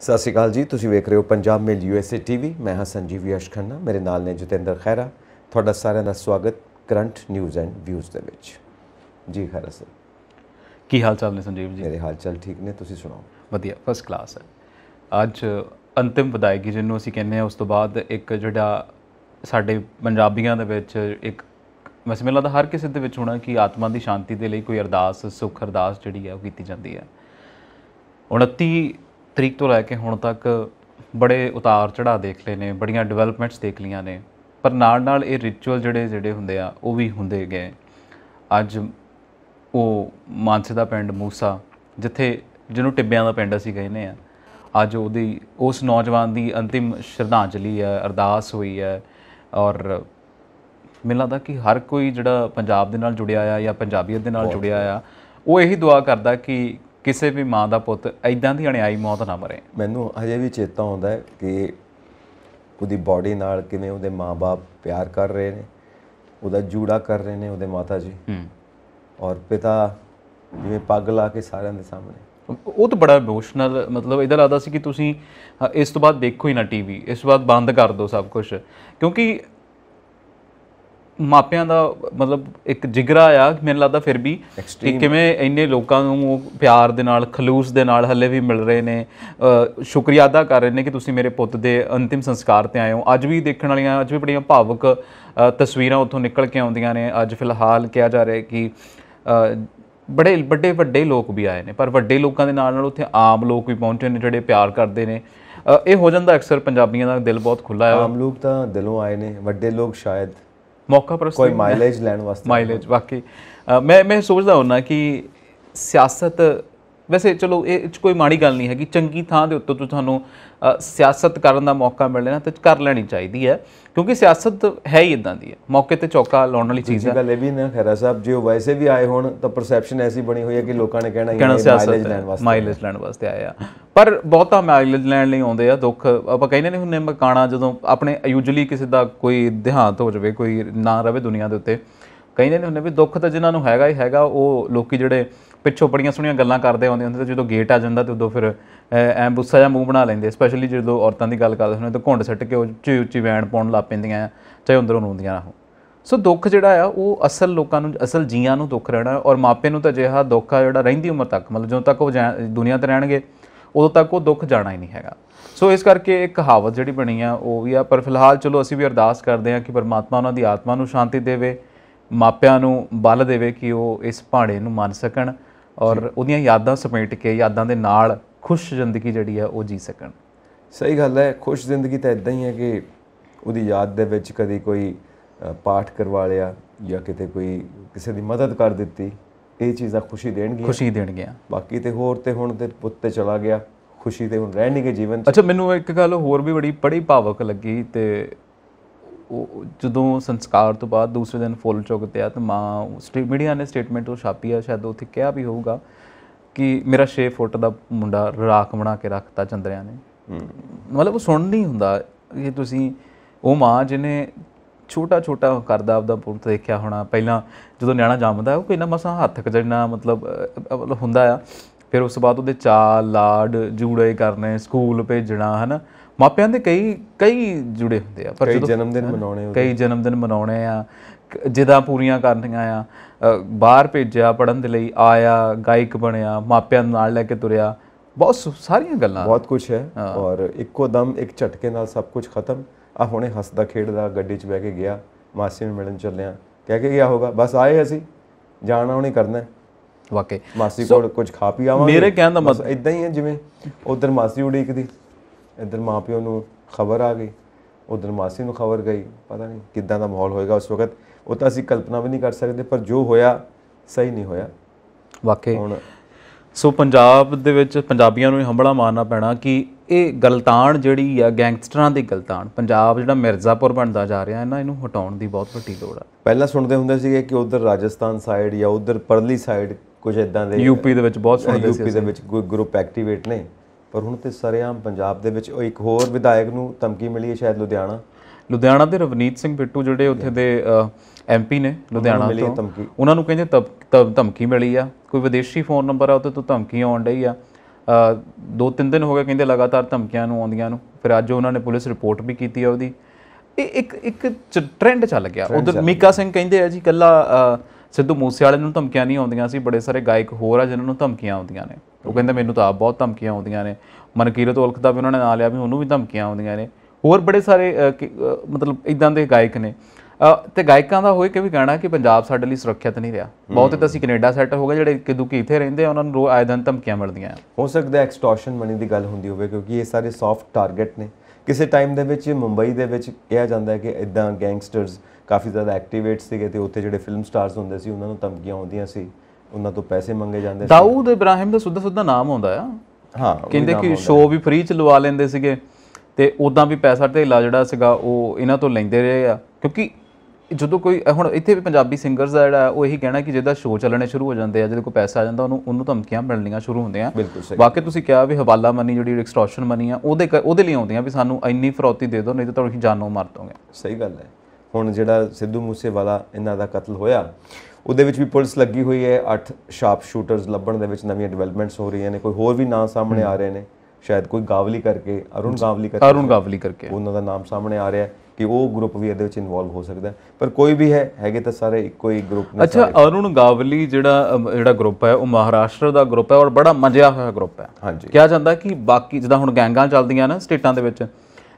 ਸਤਿ ਸ਼੍ਰੀ ਅਕਾਲ ਜੀ ਤੁਸੀਂ ਵੇਖ ਰਹੇ ਹੋ ਪੰਜਾਬ ਮੇਲ ਯੂਐਸਏ ਟੀਵੀ ਮੈਂ ਹਾਂ ਸੰਜੀਵ ਯਸ਼ ਖੰਨਾ ਮੇਰੇ ਨਾਲ ਨੇ ਜਤਿੰਦਰ ਖੈਰਾ ਤੁਹਾਡਾ ਸਾਰਿਆਂ ਦਾ ਸਵਾਗਤ ਕਰੰਟ ਨਿਊਜ਼ ਐਂਡ ਵਿਊਜ਼ ਦੇ ਵਿੱਚ ਜੀ ਖੈਰਾ ਸਰ ਕੀ ਹਾਲ ਚਾਲ ਨੇ ਸੰਜੀਵ ਜੀ ਮੇਰੇ ਹਾਲ ਚਾਲ ਠੀਕ ਨੇ ਤੁਸੀਂ ਸੁਣਾਓ ਵਧੀਆ ਫਸਟ ਕਲਾਸ ਹੈ ਅੱਜ ਅੰਤਿਮ ਵਿਦਾਇਗੀ ਜਿਹਨੂੰ ਅਸੀਂ ਕਹਿੰਦੇ ਆ ਉਸ ਤੋਂ ਬਾਅਦ ਇੱਕ ਜਿਹੜਾ ਸਾਡੇ ਪੰਜਾਬੀਆਂ ਦੇ ਵਿੱਚ ਇੱਕ ਮੈਂ ਸਮਝ ਲੱਗਦਾ ਹਰ ਕਿਸੇ ਦੇ ਵਿੱਚ ਹੋਣਾ ਕਿ ਆਤਮਾ ਦੀ ਸ਼ਾਂਤੀ ਦੇ ਲਈ ਕੋਈ ਅਰਦਾਸ ਸੁਖ ਅਰਦਾਸ ਜਿਹੜੀ ਹੈ ਉਹ ਕੀਤੀ ਜਾਂਦੀ ਹੈ 29 ਤਰੀਕ ਤੋਂ ਲੈ ਕੇ ਹੁਣ ਤੱਕ ਬੜੇ ਉਤਾਰ ਚੜਾ ਦੇਖ ਲਏ ਨੇ ਬੜੀਆਂ ਡਿਵੈਲਪਮੈਂਟਸ ਦੇਖ ਲੀਆਂ ਨੇ ਪਰ ਨਾਲ ਨਾਲ ਇਹ ਰਿਚੁਅਲ ਜਿਹੜੇ ਜਿਹੜੇ ਹੁੰਦੇ ਆ ਉਹ ਵੀ ਹੁੰਦੇ ਗਏ ਅੱਜ ਉਹ ਮਾਨਸੇ ਦਾ ਪਿੰਡ ਮੂਸਾ ਜਿੱਥੇ ਜਿਹਨੂੰ ਟਿੱਬਿਆਂ ਦਾ ਪਿੰਡ ਅਸੀਂ ਕਹਿੰਦੇ ਆ ਅੱਜ ਉਹਦੀ ਉਸ ਨੌਜਵਾਨ ਦੀ ਅੰਤਿਮ ਸ਼ਰਧਾਂਜਲੀ ਹੈ ਅਰਦਾਸ ਹੋਈ ਹੈ ਔਰ ਮੈਨੂੰ ਲੱਗਦਾ ਕਿ ਹਰ ਕੋਈ ਜਿਹੜਾ ਪੰਜਾਬ ਦੇ ਨਾਲ ਜੁੜਿਆ ਆ ਜਾਂ ਪੰਜਾਬੀਅਤ ਦੇ ਨਾਲ ਜੁੜਿਆ ਆ ਉਹ ਇਹੀ ਦੁਆ ਕਰਦਾ ਕਿ ਕਿਸੇ ਵੀ ਮਾਂ ਦਾ ਪੁੱਤ ਐਦਾਂ ਦੀ ਅਣਿਆਈ ਮੌਤ ਨਾ ਮਰੇ ਮੈਨੂੰ ਅਜੇ ਵੀ ਚੇਤਾ ਆਉਂਦਾ ਹੈ ਕਿ ਉਹਦੀ ਬਾਡੀ ਨਾਲ ਕਿਵੇਂ ਉਹਦੇ ਮਾਪੇ ਪਿਆਰ ਕਰ ਰਹੇ ਨੇ ਉਹਦਾ ਜੂੜਾ ਕਰ ਰਹੇ ਨੇ ਉਹਦੇ ਮਾਤਾ ਜੀ ਔਰ ਪਿਤਾ ਜਿਵੇਂ ਪੱਗ ਲਾ ਕੇ ਸਾਰਿਆਂ ਦੇ ਸਾਹਮਣੇ ਉਹ ਤਾਂ ਬੜਾ ਇਮੋਸ਼ਨਲ ਮਤਲਬ ਇਹਦਾ ਲੱਗਦਾ ਸੀ ਕਿ ਤੁਸੀਂ ਇਸ ਤੋਂ ਬਾਅਦ ਦੇਖੋ ਹੀ ਨਾ ਟੀਵੀ ਇਸ ਤੋਂ ਬਾਅਦ ਬੰਦ ਕਰ ਦਿਓ ਸਭ ਕੁਝ ਕਿਉਂਕਿ ਮਾਪਿਆਂ ਦਾ ਮਤਲਬ ਇੱਕ ਜਿਗਰਾ ਆ ਮੈਨੂੰ ਲੱਗਦਾ ਫਿਰ ਵੀ ਕਿ ਕਿਵੇਂ ਇੰਨੇ ਲੋਕਾਂ ਨੂੰ ਪਿਆਰ ਦੇ ਨਾਲ ਖਲੂਸ ਦੇ ਨਾਲ ਹੱਲੇ ਵੀ ਮਿਲ ਰਹੇ ਨੇ ਸ਼ੁਕਰੀਆ ਅਦਾ ਕਰ ਰਹੇ ਨੇ ਕਿ ਤੁਸੀਂ ਮੇਰੇ ਪੁੱਤ ਦੇ ਅੰਤਿਮ ਸੰਸਕਾਰ ਤੇ ਆਏ ਹੋ ਅੱਜ ਵੀ ਦੇਖਣ ਵਾਲੀਆਂ ਅੱਜ ਵੀ ਬੜੀਆਂ ਭਾਵੁਕ ਤਸਵੀਰਾਂ ਉੱਥੋਂ ਨਿਕਲ ਕੇ ਆਉਂਦੀਆਂ ਨੇ ਅੱਜ ਫਿਲਹਾਲ ਕਿਹਾ ਜਾ ਰਿਹਾ ਕਿ ਬੜੇ ਵੱਡੇ ਵੱਡੇ ਲੋਕ ਵੀ ਆਏ ਨੇ ਪਰ ਵੱਡੇ ਲੋਕਾਂ ਦੇ ਨਾਲ ਨਾਲ ਉੱਥੇ ਆਮ ਲੋਕ ਵੀ ਪਹੁੰਚੇ ਨੇ ਜਿਹੜੇ ਪਿਆਰ ਕਰਦੇ ਨੇ ਇਹ ਹੋ ਜਾਂਦਾ ਅਕਸਰ ਪੰਜਾਬੀਆਂ ਦਾ ਦਿਲ ਬਹੁਤ ਖੁੱਲਾ ਹੈ ਆਮ ਲੋਕ ਤਾਂ ਦਿਲੋਂ ਆਏ ਨੇ ਵੱਡੇ ਲੋਕ ਸ਼ਾਇਦ ਮੌਕਾ ਪ੍ਰਸਤੀ ਕੋਈ ਮਾਈਲੇਜ ਲੈਣ ਵਾਸਤੇ ਮਾਈਲੇਜ ਵਾਕਈ ਮੈਂ ਮੈਂ ਸੋਚਦਾ ਹੁੰਨਾ ਕਿ ਸਿਆਸਤ ਵੈਸੇ ਚਲੋ ਇਹ ਚ ਕੋਈ ਮਾੜੀ ਗੱਲ ਨਹੀਂ ਹੈਗੀ ਚੰਗੀ ਥਾਂ ਦੇ ਉੱਤੇ ਤੁਹਾਨੂੰ ਸਿਆਸਤ ਕਰਨ ਦਾ ਮੌਕਾ ਮਿਲੇ ਨਾ ਤੇ ਕਰ ਲੈਣੀ ਚਾਹੀਦੀ ਹੈ ਕਿਉਂਕਿ ਸਿਆਸਤ ਹੈ ਹੀ ਇਦਾਂ ਦੀ ਹੈ ਮੌਕੇ ਤੇ ਚੌਕਾ ਲਾਉਣ ਵਾਲੀ ਚੀਜ਼ ਹੈ ਗੱਲ ਇਹ ਵੀ ਨਾ ਖੈਰਾ ਸਾਹਿਬ ਜੇ ਉਹ ਵੈਸੇ ਵੀ ਆਏ ਹੋਣ ਤਾਂ ਪਰਸੈਪਸ਼ਨ ਐਸੀ ਬਣੀ ਹੋਈ ਹੈ ਕਿ ਲੋਕਾਂ ਨੇ ਕਹਿਣਾ ਇਹ ਮਾਈਲੇਜ ਲੈਣ ਵਾਸਤੇ ਮਾਈਲੇਜ ਲੈਣ ਵਾਸਤੇ ਆਏ ਆ ਪਰ ਬਹੁਤਾ ਮਾਈਲੇਜ ਲੈਣ ਲਈ ਆਉਂਦੇ ਆ ਦੁੱਖ ਆਪਾਂ ਕਹਿੰਦੇ ਨੇ ਹੁੰਨੇ ਮਕਾਣਾ ਜਦੋਂ ਆਪਣੇ ਯੂਜੂਲੀ ਕਿਸੇ ਦਾ ਕੋਈ ਦਿਹਾਂਤ ਹੋ ਜਾਵੇ ਕੋਈ ਨਾ ਰਵੇ ਦੁਨੀਆ ਦੇ ਉੱਤੇ ਕਹਿੰਦੇ ਨੇ ਹੁੰਨੇ ਵੀ ਦੁੱਖ ਤਾਂ ਜਿਨ੍ਹਾਂ ਨੂੰ ਹੈਗਾ ਹੀ ਹੈਗਾ ਉਹ ਲੋਕੀ ਜਿਹੜੇ ਪਿੱਛੋਂ ਬੜੀਆਂ ਸੁਣੀਆਂ ਗੱਲਾਂ ਕਰਦੇ ਆਉਂਦੇ ਹੁੰਦੇ ਤੇ ਜਦੋਂ ਗੇਟ ਆ ਜਾਂਦਾ ਤੇ ਉਦੋਂ ਫਿਰ ਐ ਬੁੱਸਾ ਜਾਂ ਮੂੰਹ ਬਣਾ ਲੈਂਦੇ ਸਪੈਸ਼ਲੀ ਜਦੋਂ ਔਰਤਾਂ ਦੀ ਗੱਲ ਕਰਦੇ ਹੁੰਦੇ ਤਾਂ ਘੁੰਡ ਸੱਟ ਕੇ ਉੱਚੀ ਉੱਚੀ ਵੈਣ ਪਾਉਣ ਲੱਗ ਪੈਂਦੀਆਂ ਆ ਚਾਹੇ ਅੰਦਰੋਂ ਰੋਂਦੀਆਂ ਨਾ ਹੋ ਸੋ ਦੁੱਖ ਜਿਹੜਾ ਆ ਉਹ ਅਸਲ ਲੋਕਾਂ ਨੂੰ ਅਸਲ ਜੀਆਂ ਨੂੰ ਦੁੱਖ ਰਹਿਣਾ ਔਰ ਮਾਪੇ ਨੂੰ ਤਾਂ ਅਜਿਹਾ ਦੁੱਖ ਆ ਜਿਹੜਾ ਰਹਿੰਦੀ ਉਮਰ ਤੱਕ ਮਤਲਬ ਜਦੋਂ ਤੱਕ ਉਹ ਦੁਨੀਆ ਤੇ ਰਹਿਣਗੇ ਉਦੋਂ ਤੱਕ ਉਹ ਦੁੱਖ ਜਾਣਾ ਹੀ ਨਹੀਂ ਹੈਗਾ ਸੋ ਇਸ ਕਰਕੇ ਇੱਕ ਕਹਾਵਤ ਜਿਹੜੀ ਬਣੀ ਆ ਉਹ ਵੀ ਆ ਪਰ ਫਿਲਹਾਲ ਚਲੋ ਅਸੀਂ ਵੀ ਅਰਦਾਸ ਕਰਦੇ ਆ ਕਿ ਪਰਮਾਤਮਾ ਉਹਨਾਂ ਦੀ ਆਤਮਾ ਨੂੰ ਸ਼ਾਂਤੀ ਦੇਵੇ ਮਾਪਿਆਂ ਨੂੰ ਬਲ ਦੇਵੇ ਕਿ ਉਹ ਇਸ ਭਾੜੇ ਨੂੰ ਮੰਨ ਸਕਣ ਔਰ ਉਹਦੀਆਂ ਯਾਦਾਂ ਸਮੇਟ ਕੇ ਯਾਦਾਂ ਦੇ ਨਾਲ ਖੁਸ਼ ਜ਼ਿੰਦਗੀ ਜਿਹੜੀ ਹੈ ਉਹ ਜੀ ਸਕਣ ਸਹੀ ਗੱਲ ਹੈ ਖੁਸ਼ ਜ਼ਿੰਦਗੀ ਤਾਂ ਇਦਾਂ ਹੀ ਹੈ ਕਿ ਉਹਦੀ ਯਾਦ ਦੇ ਵਿੱਚ ਕਦੀ ਕੋਈ ਪਾਠ ਕਰਵਾ ਲਿਆ ਜਾਂ ਕਿਤੇ ਕੋਈ ਕਿਸੇ ਦੀ ਮਦਦ ਕਰ ਦਿੱਤੀ ਇਹ ਚੀਜ਼ਾਂ ਖੁਸ਼ੀ ਦੇਣਗੀਆਂ ਖੁਸ਼ੀ ਦੇਣਗੀਆਂ ਬਾਕੀ ਤੇ ਹੋਰ ਤੇ ਹੁਣ ਤੇ ਪੁੱਤ ਤੇ ਚਲਾ ਗਿਆ ਖੁਸ਼ੀ ਤੇ ਹੁਣ ਰਹਿਣਗੇ ਜੀਵਨ ਅੱਛਾ ਮੈਨੂੰ ਇੱਕ ਗੱਲ ਹੋਰ ਵੀ ਬੜੀ ਬੜੀ ਭਾਵਕ ਲੱਗੀ ਤੇ ਜਦੋਂ ਸੰਸਕਾਰ ਤੋਂ ਬਾਅਦ ਦੂਸਰੇ ਦਿਨ ਫੁੱਲ ਚੌਕ ਤੇ ਆ ਤਾਂ ਮਾਂ ਮੀਡੀਆ ਨੇ ਸਟੇਟਮੈਂਟ ਉਹ ਛਾਪੀ ਆ ਸ਼ਾਇਦ ਉੱਥੇ ਕਿਹਾ ਵੀ ਹੋਊਗਾ ਕਿ ਮੇਰਾ 6 ਫੁੱਟ ਦਾ ਮੁੰਡਾ ਰਾਖ ਬਣਾ ਕੇ ਰੱਖਤਾ ਚੰਦਰਿਆ ਨੇ ਮਤਲਬ ਉਹ ਸੁਣ ਨਹੀਂ ਹੁੰਦਾ ਕਿ ਤੁਸੀਂ ਉਹ ਮਾਂ ਜਿਹਨੇ ਛੋਟਾ ਛੋਟਾ ਕਰਦਾ ਆਪਦਾ ਪੁੱਤ ਦੇਖਿਆ ਹੋਣਾ ਪਹਿਲਾਂ ਜਦੋਂ ਨਿਆਣਾ ਜੰਮਦਾ ਉਹ ਕਿੰਨਾ ਮਸਾ ਮਸਾਂ ਹੱਥ ਕਜਣਾ ਮਤਲਬ ਹੁੰਦਾ ਆ ਫਿਰ ਉਸ ਤੋਂ ਬਾਅਦ ਉਹਦੇ ਚਾਲ ਲਾਡ ਜੂੜੇ ਕਰਨੇ ਸਕੂਲ ਭੇਜਣਾ ਹਨਾ ਮਾਪਿਆਂ ਦੇ ਕਈ ਕਈ ਜੁੜੇ ਹੁੰਦੇ ਆ ਪਰ ਜਦੋਂ ਜਨਮ ਦਿਨ ਮਨਾਉਣੇ ਕਈ ਜਨਮ ਦਿਨ ਮਨਾਉਣੇ ਆ ਜਿਦਾਂ ਪੂਰੀਆਂ ਕਰਨੀਆਂ ਆ ਬਾਹਰ ਭੇਜਿਆ ਪੜਨ ਦੇ ਲਈ ਆਇਆ ਗਾਇਕ ਬਣਿਆ ਮਾਪਿਆਂ ਨਾਲ ਲੈ ਕੇ ਤੁਰਿਆ ਬਹੁਤ ਸਾਰੀਆਂ ਗੱਲਾਂ ਬਹੁਤ ਕੁਝ ਹੈ ਔਰ ਇੱਕੋ ਦਮ ਇੱਕ ਝਟਕੇ ਨਾਲ ਸਭ ਕੁਝ ਖਤਮ ਆ ਹੁਣੇ ਹੱਸਦਾ ਖੇਡਦਾ ਗੱਡੀ 'ਚ ਬਹਿ ਕੇ ਗਿਆ ਮਾਸੀ ਨੂੰ ਮਿਲਣ ਚੱਲਿਆ ਕਹਿ ਕੇ ਗਿਆ ਹੋਗਾ ਬਸ ਆਏ ਅਸੀਂ ਜਾਣਾ ਹੁਣੇ ਕਰਨਾ ਵਾਕੇ ਮਾਸੀ ਕੋਲ ਕੁਝ ਖਾ ਪੀ ਆਵਾਂ ਮੇਰੇ ਕਹਿਣ ਦਾ ਮਤਲਬ ਇਦਾਂ ਹੀ ਹੈ ਜਿਵੇਂ ਉਧਰ ਮਾਸੀ ਉਡੀਕਦੀ ਇਧਰ ਮਾਪਿਓ ਨੂੰ ਖਬਰ ਆ ਗਈ ਉਧਰ ਮਾਸੀ ਨੂੰ ਖਬਰ ਗਈ ਪਤਾ ਨਹੀਂ ਕਿੱਦਾਂ ਦਾ ਮਾਹੌਲ ਹੋਏਗਾ ਉਸ ਵਕਤ ਉਹ ਤਾਂ ਅਸੀਂ ਕਲਪਨਾ ਵੀ ਨਹੀਂ ਕਰ ਸਕਦੇ ਪਰ ਜੋ ਹੋਇਆ ਸਹੀ ਨਹੀਂ ਹੋਇਆ ਵਾਕਈ ਹੁਣ ਸੋ ਪੰਜਾਬ ਦੇ ਵਿੱਚ ਪੰਜਾਬੀਆਂ ਨੂੰ ਹੀ ਹੰਬਲਾ ਮਾਰਨਾ ਪੈਣਾ ਕਿ ਇਹ ਗਲਤਾਨ ਜਿਹੜੀ ਆ ਗੈਂਗਸਟਰਾਂ ਦੀ ਗਲਤਾਨ ਪੰਜਾਬ ਜਿਹੜਾ ਮਿਰਜ਼ਾਪੁਰ ਬਣਦਾ ਜਾ ਰਿਹਾ ਇਹਨਾਂ ਇਹਨੂੰ ਹਟਾਉਣ ਦੀ ਬਹੁਤ ਵੱਡੀ ਲੋੜ ਆ ਪਹਿਲਾਂ ਸੁਣਦੇ ਹੁੰਦੇ ਸੀਗੇ ਕਿ ਉਧਰ ਰਾਜਸਥਾਨ ਸਾਈਡ ਜਾਂ ਉਧਰ ਪਰਲੀ ਸਾਈਡ ਕੁਝ ਇਦਾਂ ਦੇ ਯੂਪੀ ਦੇ ਵਿੱਚ ਬਹੁਤ ਸੁਣਦੇ ਸੀ ਯੂਪੀ ਦੇ ਵਿੱਚ ਕੋਈ ਗਰੁੱਪ ਐਕਟੀਵੇਟ ਨੇ ਪਰ ਹੁਣ ਤੇ ਸਰਿਆਮ ਪੰਜਾਬ ਦੇ ਵਿੱਚ ਉਹ ਇੱਕ ਹੋਰ ਵਿਧਾਇਕ ਨੂੰ ਧਮਕੀ ਮਿਲੀ ਹੈ ਸ਼ਾਇਦ ਲੁਧਿਆਣਾ ਲੁਧਿਆਣਾ ਦੇ ਰਵਨੀਤ ਸਿੰਘ ਬਿੱਟੂ ਜਿਹੜੇ ਉੱਥੇ ਦੇ ਐਮਪੀ ਨੇ ਲੁਧਿਆਣਾ ਤੋਂ ਉਹਨਾਂ ਨੂੰ ਕਹਿੰਦੇ ਧਮਕੀ ਮਿਲੀ ਆ ਕੋਈ ਵਿਦੇਸ਼ੀ ਫੋਨ ਨੰਬਰ ਆ ਉੱਤੇ ਤੋਂ ਧਮਕੀ ਆਉਣ ਡਈ ਆ ਦੋ ਤਿੰਨ ਦਿਨ ਹੋ ਗਏ ਕਹਿੰਦੇ ਲਗਾਤਾਰ ਧਮਕੀਆਂ ਨੂੰ ਆਉਂਦੀਆਂ ਨੂੰ ਫਿਰ ਅੱਜ ਉਹਨਾਂ ਨੇ ਪੁਲਿਸ ਰਿਪੋਰਟ ਵੀ ਕੀਤੀ ਆ ਉਹਦੀ ਇਹ ਇੱਕ ਇੱਕ ਟ੍ਰੈਂਡ ਚੱਲ ਗਿਆ ਉਧਰ ਮੀਕਾ ਸਿੰਘ ਕਹਿੰਦੇ ਆ ਜੀ ਕੱਲਾ ਸਿੱਧੂ ਮੂਸੇ ਵਾਲੇ ਨੂੰ ਧਮਕੀਆਂ ਨਹੀਂ ਆਉਂਦੀਆਂ ਸੀ ਬੜੇ ਸਾਰੇ ਗਾਇਕ ਹੋਰ ਆ ਜਿਨ੍ਹਾਂ ਨੂੰ ਧਮਕੀਆਂ ਆਉਂਦੀਆਂ ਨੇ ਉਹ ਕਹਿੰਦਾ ਮੈਨੂੰ ਤਾਂ ਬਹੁਤ ਧਮਕੀਆਂ ਆਉਂਦੀਆਂ ਨੇ ਮਨਕੀਰਤ ਉਲਖ ਦਾ ਵੀ ਉਹਨਾਂ ਨੇ ਨਾਂ ਲਿਆ ਵੀ ਉਹਨੂੰ ਵੀ ਧਮਕੀਆਂ ਆਉਂਦੀਆਂ ਨੇ ਹੋਰ ਬੜੇ ਸਾਰੇ ਮਤਲਬ ਇਦਾਂ ਦੇ ਗਾਇਕ ਨੇ ਤੇ ਗਾਇਕਾਂ ਦਾ ਹੋਏ ਕਿ ਵੀ ਕਹਿਣਾ ਕਿ ਪੰਜਾਬ ਸਾਡੇ ਲਈ ਸੁਰੱਖਿਅਤ ਨਹੀਂ ਰਿਹਾ ਬਹੁਤ ਤੇ ਅਸੀਂ ਕੈਨੇਡਾ ਸੈੱਟ ਹੋ ਗਏ ਜਿਹੜੇ ਕਿ ਦੁਖੀ ਇੱਥੇ ਰਹਿੰਦੇ ਆ ਉਹਨਾਂ ਨੂੰ ਰੋ ਆਇਦਨ ਧਮਕੀਆਂ ਮਿਲਦੀਆਂ ਹੋ ਸਕਦਾ ਐਕਸਟੋਰਸ਼ਨ ਮਨੀ ਦੀ ਗੱਲ ਹੁੰਦੀ ਹੋਵੇ ਕਿਉਂਕਿ ਇਹ ਸਾਰੇ ਸੌਫਟ ਟਾਰਗੇਟ ਨੇ ਕਿਸੇ ਟਾਈਮ ਦੇ ਵਿੱਚ ਮੁੰਬਈ ਦੇ ਵਿੱਚ ਕਿਹਾ ਜਾਂਦਾ ਹੈ ਕਿ ਇਦਾਂ ਗੈਂਗਸਟਰਸ ਕਾਫੀ ਜ਼ਿਆਦਾ ਐਕਟੀਵੇਟ ਸੀਗੇ ਤੇ ਉੱਥੇ ਜਿਹੜੇ ਫਿਲਮ ਸਟਾਰਸ ਹੁੰਦੇ ਸੀ ਉਹਨਾਂ ਨੂੰ ਧਮਕੀਆਂ ਆਉਂਦੀਆਂ ਸੀ ਉਹਨਾਂ ਤੋਂ ਪੈਸੇ ਮੰਗੇ ਜਾਂਦੇ ਸੀ ਦਾਊਦ ਇਬਰਾਹਿਮ ਦਾ ਸੁੱਧਾ ਸੁੱਧਾ ਨਾਮ ਆਉਂਦਾ ਆ ਹਾਂ ਕਹਿੰਦੇ ਕਿ ਸ਼ੋਅ ਵੀ ਫ੍ਰੀ ਚ ਲਵਾ ਲੈਂਦੇ ਸੀਗੇ ਤੇ ਉਦਾਂ ਵੀ ਪੈਸਾ ਢੇਲਾ ਜਿਹੜਾ ਸੀਗਾ ਉਹ ਇਹਨਾਂ ਤੋਂ ਲੈਂਦੇ ਰਹੇ ਆ ਕਿਉਂਕਿ ਜਦੋਂ ਕੋਈ ਹੁਣ ਇੱਥੇ ਵੀ ਪੰਜਾਬੀ ਸਿੰਗਰਸ ਦਾ ਜਿਹੜਾ ਉਹ ਇਹੀ ਕਹਿਣਾ ਕਿ ਜਿਹਦਾ ਸ਼ੋਅ ਚੱਲਣੇ ਸ਼ੁਰੂ ਹੋ ਜਾਂਦੇ ਆ ਜਦੋਂ ਕੋਈ ਪੈਸਾ ਆ ਜਾਂਦਾ ਉਹਨੂੰ ਉਹਨੂੰ ਧਮਕੀਆਂ ਮਿਲਣੀਆਂ ਸ਼ੁਰੂ ਹੁੰਦੀਆਂ ਵਾਕਿਆ ਤੁਸੀਂ ਕਿਹਾ ਵੀ ਹਵਾਲਾ ਮਨੀ ਜਿਹੜੀ ਐਕਸਟ੍ਰੈਕਸ਼ਨ ਮਨੀ ਆ ਉਹਦੇ ਉਹਦੇ ਲਈ ਆਉਂਦੀਆਂ ਵੀ ਸਾਨੂੰ ਇੰਨੀ ਫਰੌਤੀ ਦੇ ਦਿਓ ਨਹੀਂ ਤਾਂ ਤੁਹਾਨੂੰ ਜਾਨੋਂ ਮਾਰ ਦੋਗੇ ਸਹੀ ਗੱਲ ਹੈ ਹੁਣ ਜਿਹੜਾ ਸਿੱਧੂ ਮੂਸੇਵਾਲਾ ਇਹਨਾਂ ਦਾ ਕਤਲ ਹੋਇਆ ਉਹਦੇ ਵਿੱਚ ਵੀ ਪੁਲਿਸ ਲੱਗੀ ਹੋਈ ਹੈ 8 ਸ਼ਾਰਪ ਸ਼ੂਟਰਸ ਲੱਭਣ ਦੇ ਵਿੱਚ ਨਵੀਆਂ ਡਿਵੈਲਪਮੈਂਟਸ ਹੋ ਰਹੀਆਂ ਨੇ ਕੋਈ ਹੋਰ ਵੀ ਨਾਂ ਸਾਹਮਣੇ ਆ ਰਹੇ ਨੇ ਸ਼ਾਇਦ ਕੋਈ ਗਾਵਲੀ ਕਰਕੇ ਅਰੁਣ ਗਾਵਲੀ ਕਰਕੇ ਅਰੁਣ ਗਾਵਲੀ ਕਰਕੇ ਉਹਨਾਂ ਦਾ ਨਾਮ ਸਾਹਮਣੇ ਆ ਰਿਹਾ ਹੈ ਕਿ ਉਹ ਗਰੁੱਪ ਵੀ ਇਹਦੇ ਵਿੱਚ ਇਨਵੋਲਵ ਹੋ ਸਕਦਾ ਪਰ ਕੋਈ ਵੀ ਹੈ ਹੈਗੇ ਤਾਂ ਸਾਰੇ ਇੱਕੋ ਹੀ ਗਰੁੱਪ ਨੇ ਅੱਛਾ ਅਰੁਣ ਗਾਵਲੀ ਜਿਹੜਾ ਜਿਹੜਾ ਗਰੁੱਪ ਹੈ ਉਹ ਮਹਾਰਾਸ਼ਟਰ ਦਾ ਗਰੁੱਪ ਹੈ ਔਰ ਬੜਾ ਮੰਜਿਆ ਹੋਇਆ ਗਰੁੱਪ ਹੈ ਹਾਂਜੀ ਕਿਹਾ ਜਾਂਦਾ ਕਿ ਬਾਕੀ ਜਿੱਦਾਂ ਹੁਣ ਗੈਂਗਾਂ ਚੱਲਦੀਆਂ ਨਾ ਸਟੇਟਾਂ ਦੇ ਵਿੱਚ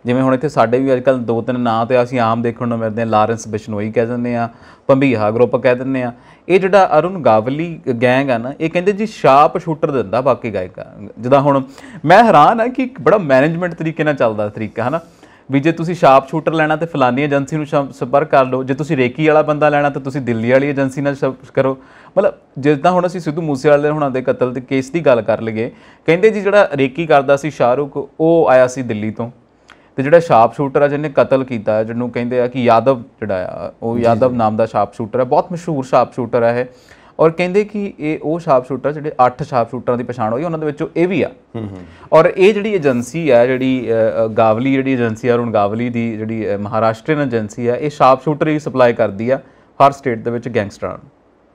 ਜਿਵੇਂ ਹੁਣ ਇੱਥੇ ਸਾਡੇ ਵੀ ਅੱਜਕੱਲ ਦੋ ਤਿੰਨ ਨਾਂ ਤੇ ਅਸੀਂ ਆਮ ਦੇਖਣ ਨੂੰ ਮਿਲਦੇ ਆ ਲਾਰੈਂਸ ਬਿਸ਼ਨੋਈ ਕਹਿ ਦਿੰਦੇ ਆ ਪੰਬੀਹਾ ਗਰੁੱਪ ਕਹਿ ਦਿੰਦੇ ਆ ਇਹ ਜਿਹੜਾ ਅਰੁਣ ਗਾਵਲੀ ਗੈਂਗ ਆ ਨਾ ਇਹ ਕਹਿੰਦੇ ਜੀ ਸ਼ਾਰਪ ਸ਼ੂਟਰ ਦਿੰਦਾ ਬਾਕੀ ਗਾਇਕਾਂ ਜਿਦਾ ਹੁਣ ਮੈਂ ਹੈਰਾਨ ਆ ਕਿ ਬੜਾ ਮੈਨੇਜਮੈਂਟ ਤਰੀਕੇ ਨਾਲ ਚੱਲਦਾ ਤਰੀਕਾ ਹਨਾ ਵੀ ਜੇ ਤੁਸੀਂ ਸ਼ਾਰਪ ਸ਼ੂਟਰ ਲੈਣਾ ਤੇ ਫਲਾਨੀ ਏਜੰਸੀ ਨੂੰ ਸੰਪਰਕ ਕਰ ਲਓ ਜੇ ਤੁਸੀਂ ਰੇਕੀ ਵਾਲਾ ਬੰਦਾ ਲੈਣਾ ਤਾਂ ਤੁਸੀਂ ਦਿੱਲੀ ਵਾਲੀ ਏਜੰਸੀ ਨਾਲ ਕਰੋ ਮਤਲਬ ਜਿੱਦਾਂ ਹੁਣ ਅਸੀਂ ਸਿੱਧੂ ਮੂਸੇਵਾਲੇ ਹੁਣਾਂ ਦੇ ਕਤਲ ਦੇ ਕੇਸ ਦੀ ਗੱਲ ਕਰ ਲਈਏ ਕਹਿੰਦੇ ਜੀ ਜਿਹੜਾ ਰੇਕੀ ਕਰਦਾ ਸੀ ਸ਼ਾਹਰੁਖ ਉਹ ਆਇਆ ਸੀ ਦਿੱਲੀ ਤੋਂ ਤੇ ਜਿਹੜਾ ਸ਼ਾਰਪ ਸ਼ੂਟਰ ਆ ਜਿਹਨੇ ਕਤਲ ਕੀਤਾ ਹੈ ਜਿਹਨੂੰ ਕਹਿੰਦੇ ਆ ਕਿ ਯਾਦਵ ਜਿਹੜਾ ਆ ਉਹ ਯਾਦਵ ਨਾਮ ਦਾ ਸ਼ਾਰਪ ਸ਼ੂਟਰ ਹੈ ਬਹੁਤ ਮਸ਼ਹੂਰ ਸ਼ਾਰਪ ਸ਼ੂਟਰ ਹੈ ਔਰ ਕਹਿੰਦੇ ਕਿ ਇਹ ਉਹ ਸ਼ਾਰਪ ਸ਼ੂਟਰ ਜਿਹੜੇ 8 ਸ਼ਾਰਪ ਸ਼ੂਟਰਾਂ ਦੀ ਪਛਾਣ ਹੋਈ ਉਹਨਾਂ ਦੇ ਵਿੱਚੋਂ ਇਹ ਵੀ ਆ ਔਰ ਇਹ ਜਿਹੜੀ ਏਜੰਸੀ ਆ ਜਿਹੜੀ ਗਾਵਲੀ ਜਿਹੜੀ ਏਜੰਸੀ ਆ ਰੁਣ ਗਾਵਲੀ ਦੀ ਜਿਹੜੀ ਮਹਾਰਾਸ਼ਟਰੀਅਨ ਏਜੰਸੀ ਆ ਇਹ ਸ਼ਾਰਪ ਸ਼ੂਟਰ ਹੀ ਸਪਲਾਈ ਕਰਦੀ ਆ ਹਰ ਸਟੇਟ ਦੇ ਵਿੱਚ ਗੈਂਗਸਟਰਾਂ ਨੂੰ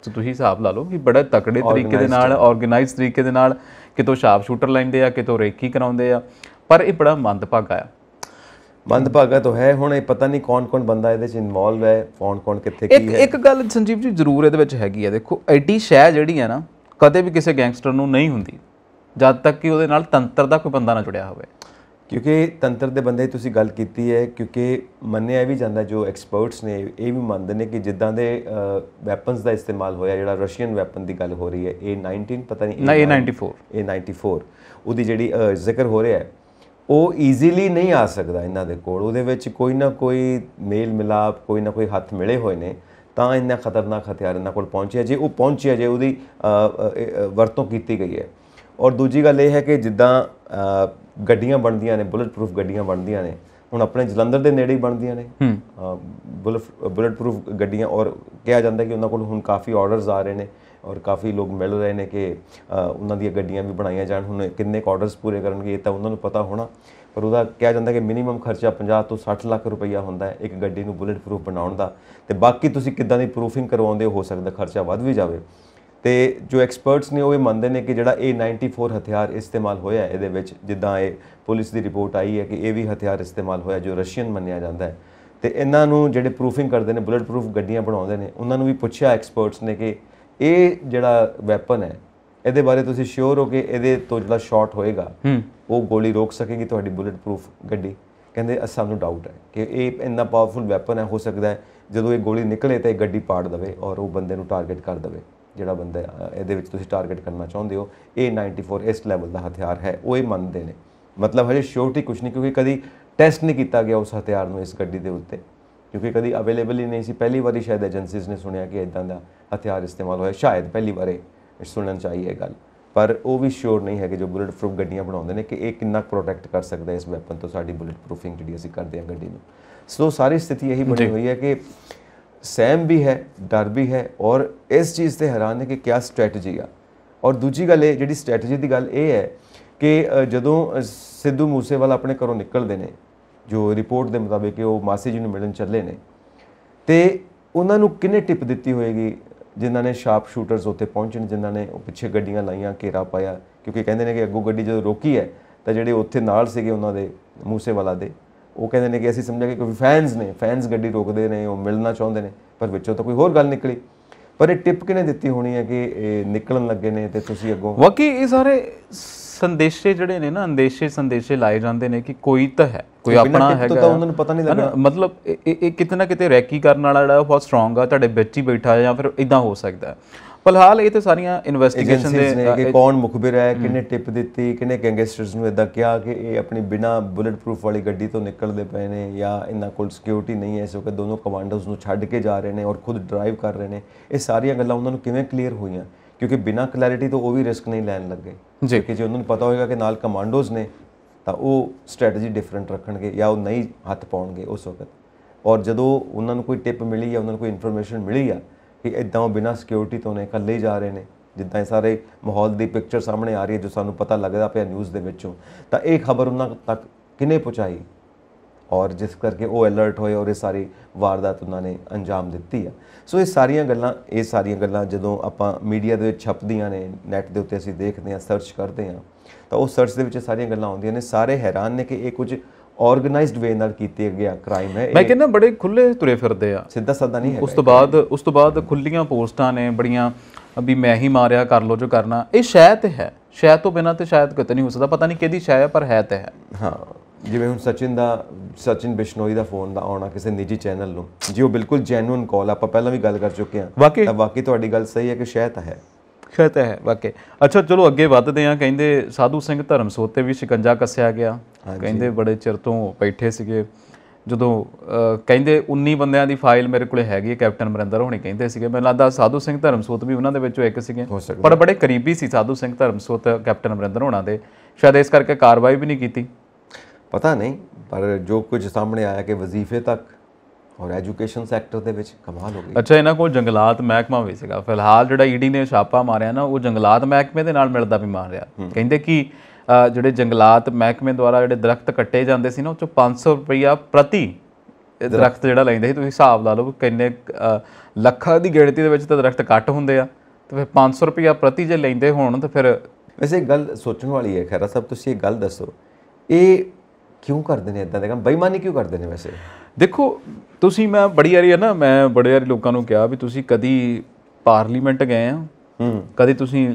ਸੋ ਤੁਸੀਂ ਹਿਸਾਬ ਲਾ ਲਓ ਕਿ ਬੜਾ ਤਕੜੇ ਤਰੀਕੇ ਦੇ ਨਾਲ ਆਰਗੇਨਾਈਜ਼ ਤਰੀਕੇ ਦੇ ਨਾਲ ਕਿਤੋਂ ਸ਼ਾਰਪ ਸ਼ੂਟਰ ਲੈਂਦੇ ਆ ਕਿਤੋਂ ਰੇਕੀ ਕਰਾਉਂਦੇ ਆ ਪਰ ਇਹ ਬੜਾ ਮੰਦਭਾਗਾ ਆ ਬੰਦ ਭਾਗਾ ਤਾਂ ਹੈ ਹੁਣ ਇਹ ਪਤਾ ਨਹੀਂ ਕੌਣ-ਕੌਣ ਬੰਦਾ ਇਹਦੇ ਚ ਇਨਵੋਲਵ ਹੈ ਕੌਣ-ਕੌਣ ਕਿੱਥੇ ਕੀ ਹੈ ਇੱਕ ਗੱਲ ਸੰਜੀਵ ਜੀ ਜ਼ਰੂਰ ਇਹਦੇ ਵਿੱਚ ਹੈਗੀ ਹੈ ਦੇਖੋ ਐਡੀ ਸ਼ੈ ਜਿਹੜੀ ਹੈ ਨਾ ਕਦੇ ਵੀ ਕਿਸੇ ਗੈਂਗਸਟਰ ਨੂੰ ਨਹੀਂ ਹੁੰਦੀ ਜਦ ਤੱਕ ਕਿ ਉਹਦੇ ਨਾਲ ਤੰਤਰ ਦਾ ਕੋਈ ਬੰਦਾ ਨਾ ਜੁੜਿਆ ਹੋਵੇ ਕਿਉਂਕਿ ਤੰਤਰ ਦੇ ਬੰਦੇ ਤੁਸੀਂ ਗੱਲ ਕੀਤੀ ਹੈ ਕਿਉਂਕਿ ਮੰਨਿਆ ਵੀ ਜਾਂਦਾ ਜੋ ਐਕਸਪਰਟਸ ਨੇ ਇਹ ਵੀ ਮੰਨਦੇ ਨੇ ਕਿ ਜਿੱਦਾਂ ਦੇ ਵੈਪਨਸ ਦਾ ਇਸਤੇਮਾਲ ਹੋਇਆ ਜਿਹੜਾ ਰਸ਼ੀਅਨ ਵੈਪਨ ਦੀ ਗੱਲ ਹੋ ਰਹੀ ਹੈ A19 ਪਤਾ ਨਹੀਂ A94 A94 ਉਹਦੀ ਜਿਹੜੀ ਜ਼ਿਕਰ ਹੋ ਰਿਹਾ ਹੈ ਉਹ ਈਜ਼ੀਲੀ ਨਹੀਂ ਆ ਸਕਦਾ ਇਹਨਾਂ ਦੇ ਕੋਲ ਉਹਦੇ ਵਿੱਚ ਕੋਈ ਨਾ ਕੋਈ ਮੇਲ ਮਿਲਾਪ ਕੋਈ ਨਾ ਕੋਈ ਹੱਥ ਮਿਲੇ ਹੋਏ ਨੇ ਤਾਂ ਇਹਨਾਂ ਖਤਰਨਾਕ ਹਥਿਆਰ ਇਹਨਾਂ ਕੋਲ ਪਹੁੰਚਿਆ ਜੇ ਉਹ ਪਹੁੰਚਿਆ ਜੇ ਉਹਦੀ ਵਰਤੋਂ ਕੀਤੀ ਗਈ ਹੈ ਔਰ ਦੂਜੀ ਗੱਲ ਇਹ ਹੈ ਕਿ ਜਿੱਦਾਂ ਗੱਡੀਆਂ ਬਣਦੀਆਂ ਨੇ ਬੁਲਟ ਪ੍ਰੂਫ ਗੱਡੀਆਂ ਬਣਦੀਆਂ ਨੇ ਹੁਣ ਆਪਣੇ ਜਲੰਧਰ ਦੇ ਨੇੜੇ ਹੀ ਬਣਦੀਆਂ ਨੇ ਬੁਲਟ ਪ੍ਰੂਫ ਗੱਡੀਆਂ ਔਰ ਕਿਹਾ ਜਾਂਦਾ ਕਿ ਉਹਨਾਂ ਕੋਲ ਹੁਣ ਕਾਫੀ ਆਰਡਰਸ ਆ ਰਹੇ ਨੇ ਔਰ ਕਾਫੀ ਲੋਕ ਮਿਲ ਰਹੇ ਨੇ ਕਿ ਉਹਨਾਂ ਦੀਆਂ ਗੱਡੀਆਂ ਵੀ ਬਣਾਈਆਂ ਜਾਣ ਹੁਣ ਕਿੰਨੇ ਆਰਡਰਸ ਪੂਰੇ ਕਰਨਗੇ ਇਹ ਤਾਂ ਉਹਨਾਂ ਨੂੰ ਪਤਾ ਹੋਣਾ ਪਰ ਉਹਦਾ ਕਿਹਾ ਜਾਂਦਾ ਕਿ ਮਿਨੀਮਮ ਖਰਚਾ 50 ਤੋਂ 60 ਲੱਖ ਰੁਪਈਆ ਹੁੰਦਾ ਹੈ ਇੱਕ ਗੱਡੀ ਨੂੰ ਬੁਲੇਟ ਪ੍ਰੂਫ ਬਣਾਉਣ ਦਾ ਤੇ ਬਾਕੀ ਤੁਸੀਂ ਕਿੱਦਾਂ ਦੀ ਪ੍ਰੂਫਿੰਗ ਕਰਵਾਉਂਦੇ ਹੋ ਸਕਦਾ ਖਰਚਾ ਵੱਧ ਵੀ ਜਾਵੇ ਤੇ ਜੋ ਐਕਸਪਰਟਸ ਨੇ ਉਹ ਇਹ ਮੰਨਦੇ ਨੇ ਕਿ ਜਿਹੜਾ ਇਹ 94 ਹਥਿਆਰ ਇਸਤੇਮਾਲ ਹੋਇਆ ਇਹਦੇ ਵਿੱਚ ਜਿੱਦਾਂ ਇਹ ਪੁਲਿਸ ਦੀ ਰਿਪੋਰਟ ਆਈ ਹੈ ਕਿ ਇਹ ਵੀ ਹਥਿਆਰ ਇਸਤੇਮਾਲ ਹੋਇਆ ਜੋ ਰਸ਼ੀਅਨ ਮੰਨਿਆ ਜਾਂਦਾ ਹੈ ਤੇ ਇਹਨਾਂ ਨੂੰ ਜਿਹੜੇ ਪ੍ਰੂਫਿੰਗ ਕਰਦੇ ਨੇ ਬੁਲੇਟ ਪ੍ਰੂਫ ਗੱਡੀਆਂ ਬਣਾਉਂਦੇ ਨੇ ਉਹਨਾਂ ਨੂੰ ਵੀ ਪੁੱਛਿਆ ਐਕਸਪਰਟਸ ਨੇ ਕਿ ਇਹ ਜਿਹੜਾ ਵੈਪਨ ਹੈ ਇਹਦੇ ਬਾਰੇ ਤੁਸੀਂ ਸ਼ੋਰ ਹੋ ਕੇ ਇਹਦੇ ਤੋਂ ਜਿਹੜਾ ਸ਼ਾਟ ਹੋਏਗਾ ਉਹ ਗੋਲੀ ਰੋਕ ਸਕੇਗੀ ਤੁਹਾਡੀ ਬੁਲੇਟ ਪ੍ਰੂਫ ਗੱਡੀ ਕਹਿੰਦੇ ਸਾਨੂੰ ਡਾਊਟ ਹੈ ਕਿ ਇਹ ਇੰਨਾ ਪਾਵਰਫੁਲ ਵੈਪਨ ਹੈ ਹੋ ਸਕਦਾ ਹੈ ਜਦੋਂ ਇਹ ਗੋਲੀ ਨਿਕਲੇ ਤਾਂ ਇਹ ਗੱਡੀ ਪਾੜ ਦਵੇ ਔਰ ਉਹ ਬੰਦੇ ਨੂੰ ਟਾਰਗੇਟ ਕਰ ਦਵੇ ਜਿਹੜਾ ਬੰਦਾ ਇਹਦੇ ਵਿੱਚ ਤੁਸੀਂ ਟਾਰਗੇਟ ਕਰਨਾ ਚਾਹੁੰਦੇ ਹੋ ਇਹ 94 ਇਸ ਲੈਵਲ ਦਾ ਹਥਿਆਰ ਹੈ ਉਹ ਇਹ ਮੰਨਦੇ ਨੇ ਮਤਲਬ ਹਜੇ ਸ਼ੋਰਟੀ ਕੁਝ ਨਹੀਂ ਕਿਉਂਕਿ ਕਦੀ ਟੈਸਟ ਨਹੀਂ ਕੀਤਾ ਗਿਆ ਉਸ ਹਥਿਆਰ ਨੂੰ ਇਸ ਗੱਡੀ ਦੇ ਉੱਤੇ ਕਿਉਂਕਿ ਕਦੀ ਅਵੇਲੇਬਲ ਹੀ ਨਹੀਂ ਸੀ ਪਹਿਲੀ ਵਾਰੀ ਸ਼ਾਇਦ ਏਜੰਸੀਜ਼ ਨੇ ਸੁਣਿਆ ਕਿ ਇਦਾਂ ਦਾ ਹਥਿਆਰ ਇਸਤੇਮਾਲ ਹੋਇਆ ਸ਼ਾਇਦ ਪਹਿਲੀ ਵਾਰੇ ਸੁਣਨ ਚਾਹੀਏ ਗੱਲ ਪਰ ਉਹ ਵੀ ਸ਼ੋਰ ਨਹੀਂ ਹੈ ਕਿ ਜੋ ਬੁਲਟ ਪ੍ਰੂਫ ਗੱਡੀਆਂ ਬਣਾਉਂਦੇ ਨੇ ਕਿ ਇਹ ਕਿੰਨਾ ਪ੍ਰੋਟੈਕਟ ਕਰ ਸਕਦਾ ਇਸ ਵੈਪਨ ਤੋਂ ਸਾਡੀ ਬੁਲਟ ਪ੍ਰੂਫਿੰਗ ਜਿਹੜੀ ਅਸੀਂ ਕਰਦੇ ਹਾਂ ਗੱਡੀ ਨੂੰ ਸੋ ਸਾਰੀ ਸਥਿਤੀ ਇਹੀ ਬਣੀ ਹੋਈ ਹੈ ਕਿ ਸੈਮ ਵੀ ਹੈ ਡਰ ਵੀ ਹੈ ਔਰ ਇਸ ਚੀਜ਼ ਤੇ ਹੈਰਾਨ ਹੈ ਕਿ ਕੀ ਸਟ੍ਰੈਟਜੀ ਆ ਔਰ ਦੂਜੀ ਗੱਲ ਇਹ ਜਿਹੜੀ ਸਟ੍ਰੈਟਜੀ ਦੀ ਗੱਲ ਇਹ ਹੈ ਕਿ ਜਦੋਂ ਸਿੱਧੂ ਮੂਸੇਵਾਲਾ ਆਪਣੇ ਘਰੋਂ ਨਿਕਲਦੇ ਨੇ ਜੋ ਰਿਪੋਰਟ ਦੇ ਮੁਤਾਬਕ ਉਹ ਮਾਸੀ ਜੀ ਨੂੰ ਮਿਲਣ ਚੱਲੇ ਨੇ ਤੇ ਉਹਨਾਂ ਨੂੰ ਕਿੰਨੇ ਟਿਪ ਦਿੱਤੀ ਹੋਏਗੀ ਜਿਨ੍ਹਾਂ ਨੇ ਸ਼ਾਰਪ ਸ਼ੂਟਰਸ ਉੱਤੇ ਪਹੁੰਚਣ ਜਿਨ੍ਹਾਂ ਨੇ ਉਹ ਪਿੱਛੇ ਗੱਡੀਆਂ ਲਾਈਆਂ ਘੇਰਾ ਪਾਇਆ ਕਿਉਂਕਿ ਕਹਿੰਦੇ ਨੇ ਕਿ ਅੱਗੋਂ ਗੱਡੀ ਜਦੋਂ ਰੋਕੀ ਹੈ ਤਾਂ ਜਿਹੜੇ ਉੱਥੇ ਨਾਲ ਸੀਗੇ ਉਹਨਾਂ ਦੇ ਮੂਸੇਵਾਲਾ ਦੇ ਉਹ ਕਹਿੰਦੇ ਨੇ ਕਿ ਅਸੀਂ ਸਮਝਿਆ ਕਿ ਕੋਈ ਫੈਨਸ ਨੇ ਫੈਨਸ ਗੱਡੀ ਰੋਕਦੇ ਨੇ ਉਹ ਮਿਲਣਾ ਚਾਹੁੰਦੇ ਨੇ ਪਰ ਵਿੱਚੋਂ ਤਾਂ ਕੋਈ ਹੋਰ ਗੱਲ ਨਿਕਲੀ ਪਰ ਇਹ ਟਿਪ ਕਿਨੇ ਦਿੱਤੀ ਹੋਣੀ ਹੈ ਕਿ ਇਹ ਨਿਕਲਣ ਲੱਗੇ ਨੇ ਤੇ ਤੁਸੀਂ ਅੱਗੋਂ ਵਾਕਈ ਇਹ ਸਾਰੇ ਸੰਦੇਸ਼ੇ ਜਿਹੜੇ ਨੇ ਨਾ ਅੰਦੇਸ਼ੇ ਸੰਦੇਸ਼ੇ ਲਾਏ ਜਾਂਦੇ ਨੇ ਕਿ ਕੋਈ ਤਾਂ ਹੈ ਕੋਈ ਆਪਣਾ ਹੈਗਾ ਤਾਂ ਉਹਨਾਂ ਨੂੰ ਪਤਾ ਨਹੀਂ ਲੱਗਦਾ ਮਤਲਬ ਇਹ ਕਿਤਨਾ ਕਿਤੇ ਰੈਕੀ ਕਰਨ ਵਾਲਾ ਜਿਹੜਾ ਬਹੁਤ ਸਟਰੋਂਗ ਆ ਤੁਹਾਡੇ ਵਿੱਚ ਹੀ ਬੈਠਾ ਜਾਂ ਫਿਰ ਇਦਾਂ ਹੋ ਸਕਦਾ ਹੈ ਫਿਲਹਾਲ ਇਹ ਤੇ ਸਾਰੀਆਂ ਇਨਵੈਸਟੀਗੇਸ਼ਨ ਦੇ ਕਿ ਕੌਣ ਮੁਖਬਿਰ ਹੈ ਕਿਨੇ ਟਿਪ ਦਿੱਤੀ ਕਿਨੇ ਗੈਂਗਸਟਰਸ ਨੂੰ ਇਦਾਂ ਕਿਹਾ ਕਿ ਇਹ ਆਪਣੀ ਬਿਨਾ ਬੁਲੇਟ ਪ੍ਰੂਫ ਵਾਲੀ ਗੱਡੀ ਤੋਂ ਨਿਕਲਦੇ ਪਏ ਨੇ ਜਾਂ ਇਹਨਾਂ ਕੋਲ ਸਿਕਿਉਰਿਟੀ ਨਹੀਂ ਹੈ ਸੋ ਕਿ ਦੋਨੋਂ ਕਮਾਂਡਰਸ ਨੂੰ ਛੱਡ ਕੇ ਜਾ ਰਹੇ ਨੇ ਔਰ ਖੁਦ ਡਰਾਈਵ ਕਰ ਰਹੇ ਨੇ ਇਹ ਸਾਰੀਆਂ ਗੱਲਾਂ ਉਹਨਾਂ ਨੂੰ ਕਿਵੇਂ ਕਲੀਅਰ ਹੋਈਆਂ ਕਿਉਂਕਿ ਬਿਨਾ ਕਲੈਰਿਟੀ ਤੋਂ ਉਹ ਵੀ ਰਿਸਕ ਨਹੀਂ ਲੈਣ ਲੱਗੇ ਜੇ ਕਿ ਜੇ ਉਹਨਾਂ ਨੂੰ ਪਤਾ ਹੋਏਗਾ ਕਿ ਨਾਲ ਕਮਾਂਡੋਜ਼ ਨੇ ਤਾਂ ਉਹ ਸਟ੍ਰੈਟਜੀ ਡਿਫਰੈਂਟ ਰੱਖਣਗੇ ਜਾਂ ਉਹ ਨਹੀਂ ਹੱਥ ਪਾਉਣਗੇ ਉਸ ਵਕਤ ਔਰ ਜਦੋਂ ਉਹਨਾਂ ਨੂੰ ਕੋਈ ਟਿਪ ਮਿਲੀ ਜਾਂ ਉਹਨਾਂ ਨੂੰ ਕੋਈ ਇਨਫੋਰਮੇਸ਼ਨ ਮਿਲੀ ਆ ਕਿ ਇਦਾਂ ਉਹ ਬਿਨਾਂ ਸਿਕਿਉਰਿਟੀ ਤੋਂ ਨੇ ਇਕੱਲੇ ਜਾ ਰਹੇ ਨੇ ਜਿੱਦਾਂ ਇਹ ਸਾਰੇ ਮਾਹੌਲ ਦੀ ਪਿਕਚਰ ਸਾਹਮਣੇ ਆ ਰਹੀ ਹੈ ਜੋ ਸਾਨੂੰ ਪਤਾ ਲੱਗਦਾ ਪਿਆ ਨਿਊਜ਼ ਦੇ ਵਿੱਚੋਂ ਤਾਂ ਇਹ ਖਬਰ ਉਹਨਾਂ ਤੱਕ ਕਿਨੇ ਪਹੁੰਚਾਈ ਔਰ ਜਿਸ ਕਰਕੇ ਉਹ ਅਲਰਟ ਹੋਏ ਔਰ ਇਹ ਸਾਰੀ ਵਾਰਦਾਤ ਉਹਨਾਂ ਨੇ ਅੰਜਾਮ ਦਿੱਤੀ ਆ ਸੋ ਇਹ ਸਾਰੀਆਂ ਗੱਲਾਂ ਇਹ ਸਾਰੀਆਂ ਗੱਲਾਂ ਜਦੋਂ ਆਪਾਂ ਮੀਡੀਆ ਦੇ ਵਿੱਚ ਛਪਦੀਆਂ ਨੇ ਨੈਟ ਦੇ ਉੱਤੇ ਅਸੀਂ ਦੇਖਦੇ ਆ ਸਰਚ ਕਰਦੇ ਆ ਤਾਂ ਉਹ ਸਰਚ ਦੇ ਵਿੱਚ ਸਾਰੀਆਂ ਗੱਲਾਂ ਆਉਂਦੀਆਂ ਨੇ ਸਾਰੇ ਹੈਰਾਨ ਨੇ ਕਿ ਇਹ ਕੁਝ ਆਰਗੇਨਾਈਜ਼ਡ ਵੇ ਨਾਲ ਕੀਤੇ ਗਿਆ ਕ੍ਰਾਈਮ ਹੈ ਮੈਂ ਕਹਿੰਦਾ ਬੜੇ ਖੁੱਲੇ ਤੁਰੇ ਫਿਰਦੇ ਆ ਸਿੱਧਾ ਸਾਦਾ ਨਹੀਂ ਹੈ ਉਸ ਤੋਂ ਬਾਅਦ ਉਸ ਤੋਂ ਬਾਅਦ ਖੁੱਲੀਆਂ ਪੋਸਟਾਂ ਨੇ ਬੜੀਆਂ ਅਭੀ ਮੈਂ ਹੀ ਮਾਰਿਆ ਕਰ ਲੋ ਜੋ ਕਰਨਾ ਇਹ ਸ਼ਾਇਦ ਹੈ ਸ਼ਾਇਦ ਤੋਂ ਬਿਨਾ ਤੇ ਸ਼ਾਇਦ ਕਿਤੇ ਨਹੀਂ ਹੋ ਸਕਦਾ ਪਤਾ ਨਹੀਂ ਕਿਹਦੀ ਸ਼ਾਇਦ ਪਰ ਹੈ ਤੇ ਹੈ ਹਾਂ ਜਿਵੇਂ ਹੁਣ ਸਚਿਨ ਦਾ ਸਚਿਨ ਬਿਸ਼ਨੋਈ ਦਾ ਫੋਨ ਦਾ ਆਉਣਾ ਕਿਸੇ ਨਿੱਜੀ ਚੈਨਲ ਨੂੰ ਜੀ ਉਹ ਬਿਲਕੁਲ ਜੈਨੂਇਨ ਕਾਲ ਆਪਾਂ ਪਹਿਲਾਂ ਵੀ ਗੱਲ ਕਰ ਚੁੱਕੇ ਹਾਂ ਵਾਕਈ ਤਾਂ ਵਾਕਈ ਤੁਹਾਡੀ ਗੱਲ ਸਹੀ ਹੈ ਕਿ ਸ਼ਾਇਦ ਹੈ ਖਤ ਹੈ ਵਾਕਈ ਅੱਛਾ ਚਲੋ ਅੱਗੇ ਵੱਧਦੇ ਆ ਕਹਿੰਦੇ ਸਾਧੂ ਸਿੰਘ ਧਰਮਸੋਤ ਤੇ ਵੀ ਸ਼ਿਕੰਜਾ ਕੱਸਿਆ ਗਿਆ ਕਹਿੰਦੇ ਬੜੇ ਚਿਰ ਤੋਂ ਬੈਠੇ ਸੀਗੇ ਜਦੋਂ ਕਹਿੰਦੇ 19 ਬੰਦਿਆਂ ਦੀ ਫਾਈਲ ਮੇਰੇ ਕੋਲੇ ਹੈਗੀ ਹੈ ਕੈਪਟਨ ਮਰਿੰਦਰ ਹੋਣੀ ਕਹਿੰਦੇ ਸੀਗੇ ਮੈਨੂੰ ਲੱਗਦਾ ਸਾਧੂ ਸਿੰਘ ਧਰਮਸੋਤ ਵੀ ਉਹਨਾਂ ਦੇ ਵਿੱਚੋਂ ਇੱਕ ਸੀਗੇ ਪਰ ਬੜੇ ਕਰੀਬੀ ਸੀ ਸਾਧੂ ਸਿੰਘ ਧਰਮਸੋਤ ਕੈਪਟਨ ਮਰਿੰਦਰ ਹੋਣਾ ਦੇ ਸ਼ਾਇਦ ਇਸ ਕਰਕੇ ਕਾਰਵਾਈ ਵੀ ਨਹੀਂ ਕੀਤੀ ਪਤਾ ਨਹੀਂ ਪਰ ਜੋ ਕੁਝ ਸਾਹਮਣੇ ਆਇਆ ਕਿ ਵਜ਼ੀਫੇ ਤੱਕ ਔਰ ਐਜੂਕੇਸ਼ਨ ਸੈਕਟਰ ਦੇ ਵਿੱਚ ਕਮਾਲ ਹੋ ਗਈ ਅੱਛਾ ਇਹਨਾਂ ਕੋਲ ਜੰਗਲਾਤ ਮਹਿਕਮਾ ਵੀ ਸੀਗਾ ਫਿਲਹਾਲ ਜਿਹੜਾ ਈਡੀ ਨੇ ਛਾਪਾ ਮਾਰਿਆ ਨਾ ਉਹ ਜੰਗਲਾਤ ਮਹਿਕਮੇ ਦੇ ਨਾਲ ਮਿਲਦਾ ਵੀ ਮਾਰਿਆ ਕਹਿੰਦੇ ਕਿ ਜਿਹੜੇ ਜੰਗਲਾਤ ਮਹਿਕਮੇ ਦੁਆਰਾ ਜਿਹੜੇ ਦਰਖਤ ਕੱਟੇ ਜਾਂਦੇ ਸੀ ਨਾ ਉਹ ਚੋਂ 500 ਰੁਪਇਆ ਪ੍ਰਤੀ ਦਰਖਤ ਜਿਹੜਾ ਲੈਂਦੇ ਸੀ ਤੁਸੀਂ ਹਿਸਾਬ ਲਾ ਲਓ ਕਿੰਨੇ ਲੱਖਾਂ ਦੀ ਗਿਣਤੀ ਦੇ ਵਿੱਚ ਤਾਂ ਦਰਖਤ ਕੱਟ ਹੁੰਦੇ ਆ ਤੇ ਫਿਰ 500 ਰੁਪਇਆ ਪ੍ਰਤੀ ਜੇ ਲੈਂਦੇ ਹੋਣ ਤਾਂ ਫਿਰ ਵੈਸੇ ਗੱਲ ਸੋਚਣ ਵਾਲੀ ਹੈ ਖੈਰਾ ਸਾਹਿਬ ਤੁਸੀਂ ਇਹ ਗੱਲ ਦੱਸੋ ਇਹ ਕਿਉਂ ਕਰਦੇ ਨੇ ਇਦਾਂ ਦੇ ਕੰਮ ਬੇਈਮਾਨੀ ਕਿਉਂ ਕਰਦੇ ਨੇ ਵੈਸੇ ਦੇਖੋ ਤੁਸੀਂ ਮੈਂ ਬੜੀ ਵਾਰੀ ਹੈ ਨਾ ਮੈਂ ਬੜੇ ਵਾਰੀ ਲੋਕਾਂ ਨੂੰ ਕਿਹਾ ਵੀ ਤੁਸੀਂ ਕਦੀ ਪਾਰਲੀਮੈਂਟ ਗਏ ਆ ਹੂੰ ਕਦੀ ਤੁਸੀਂ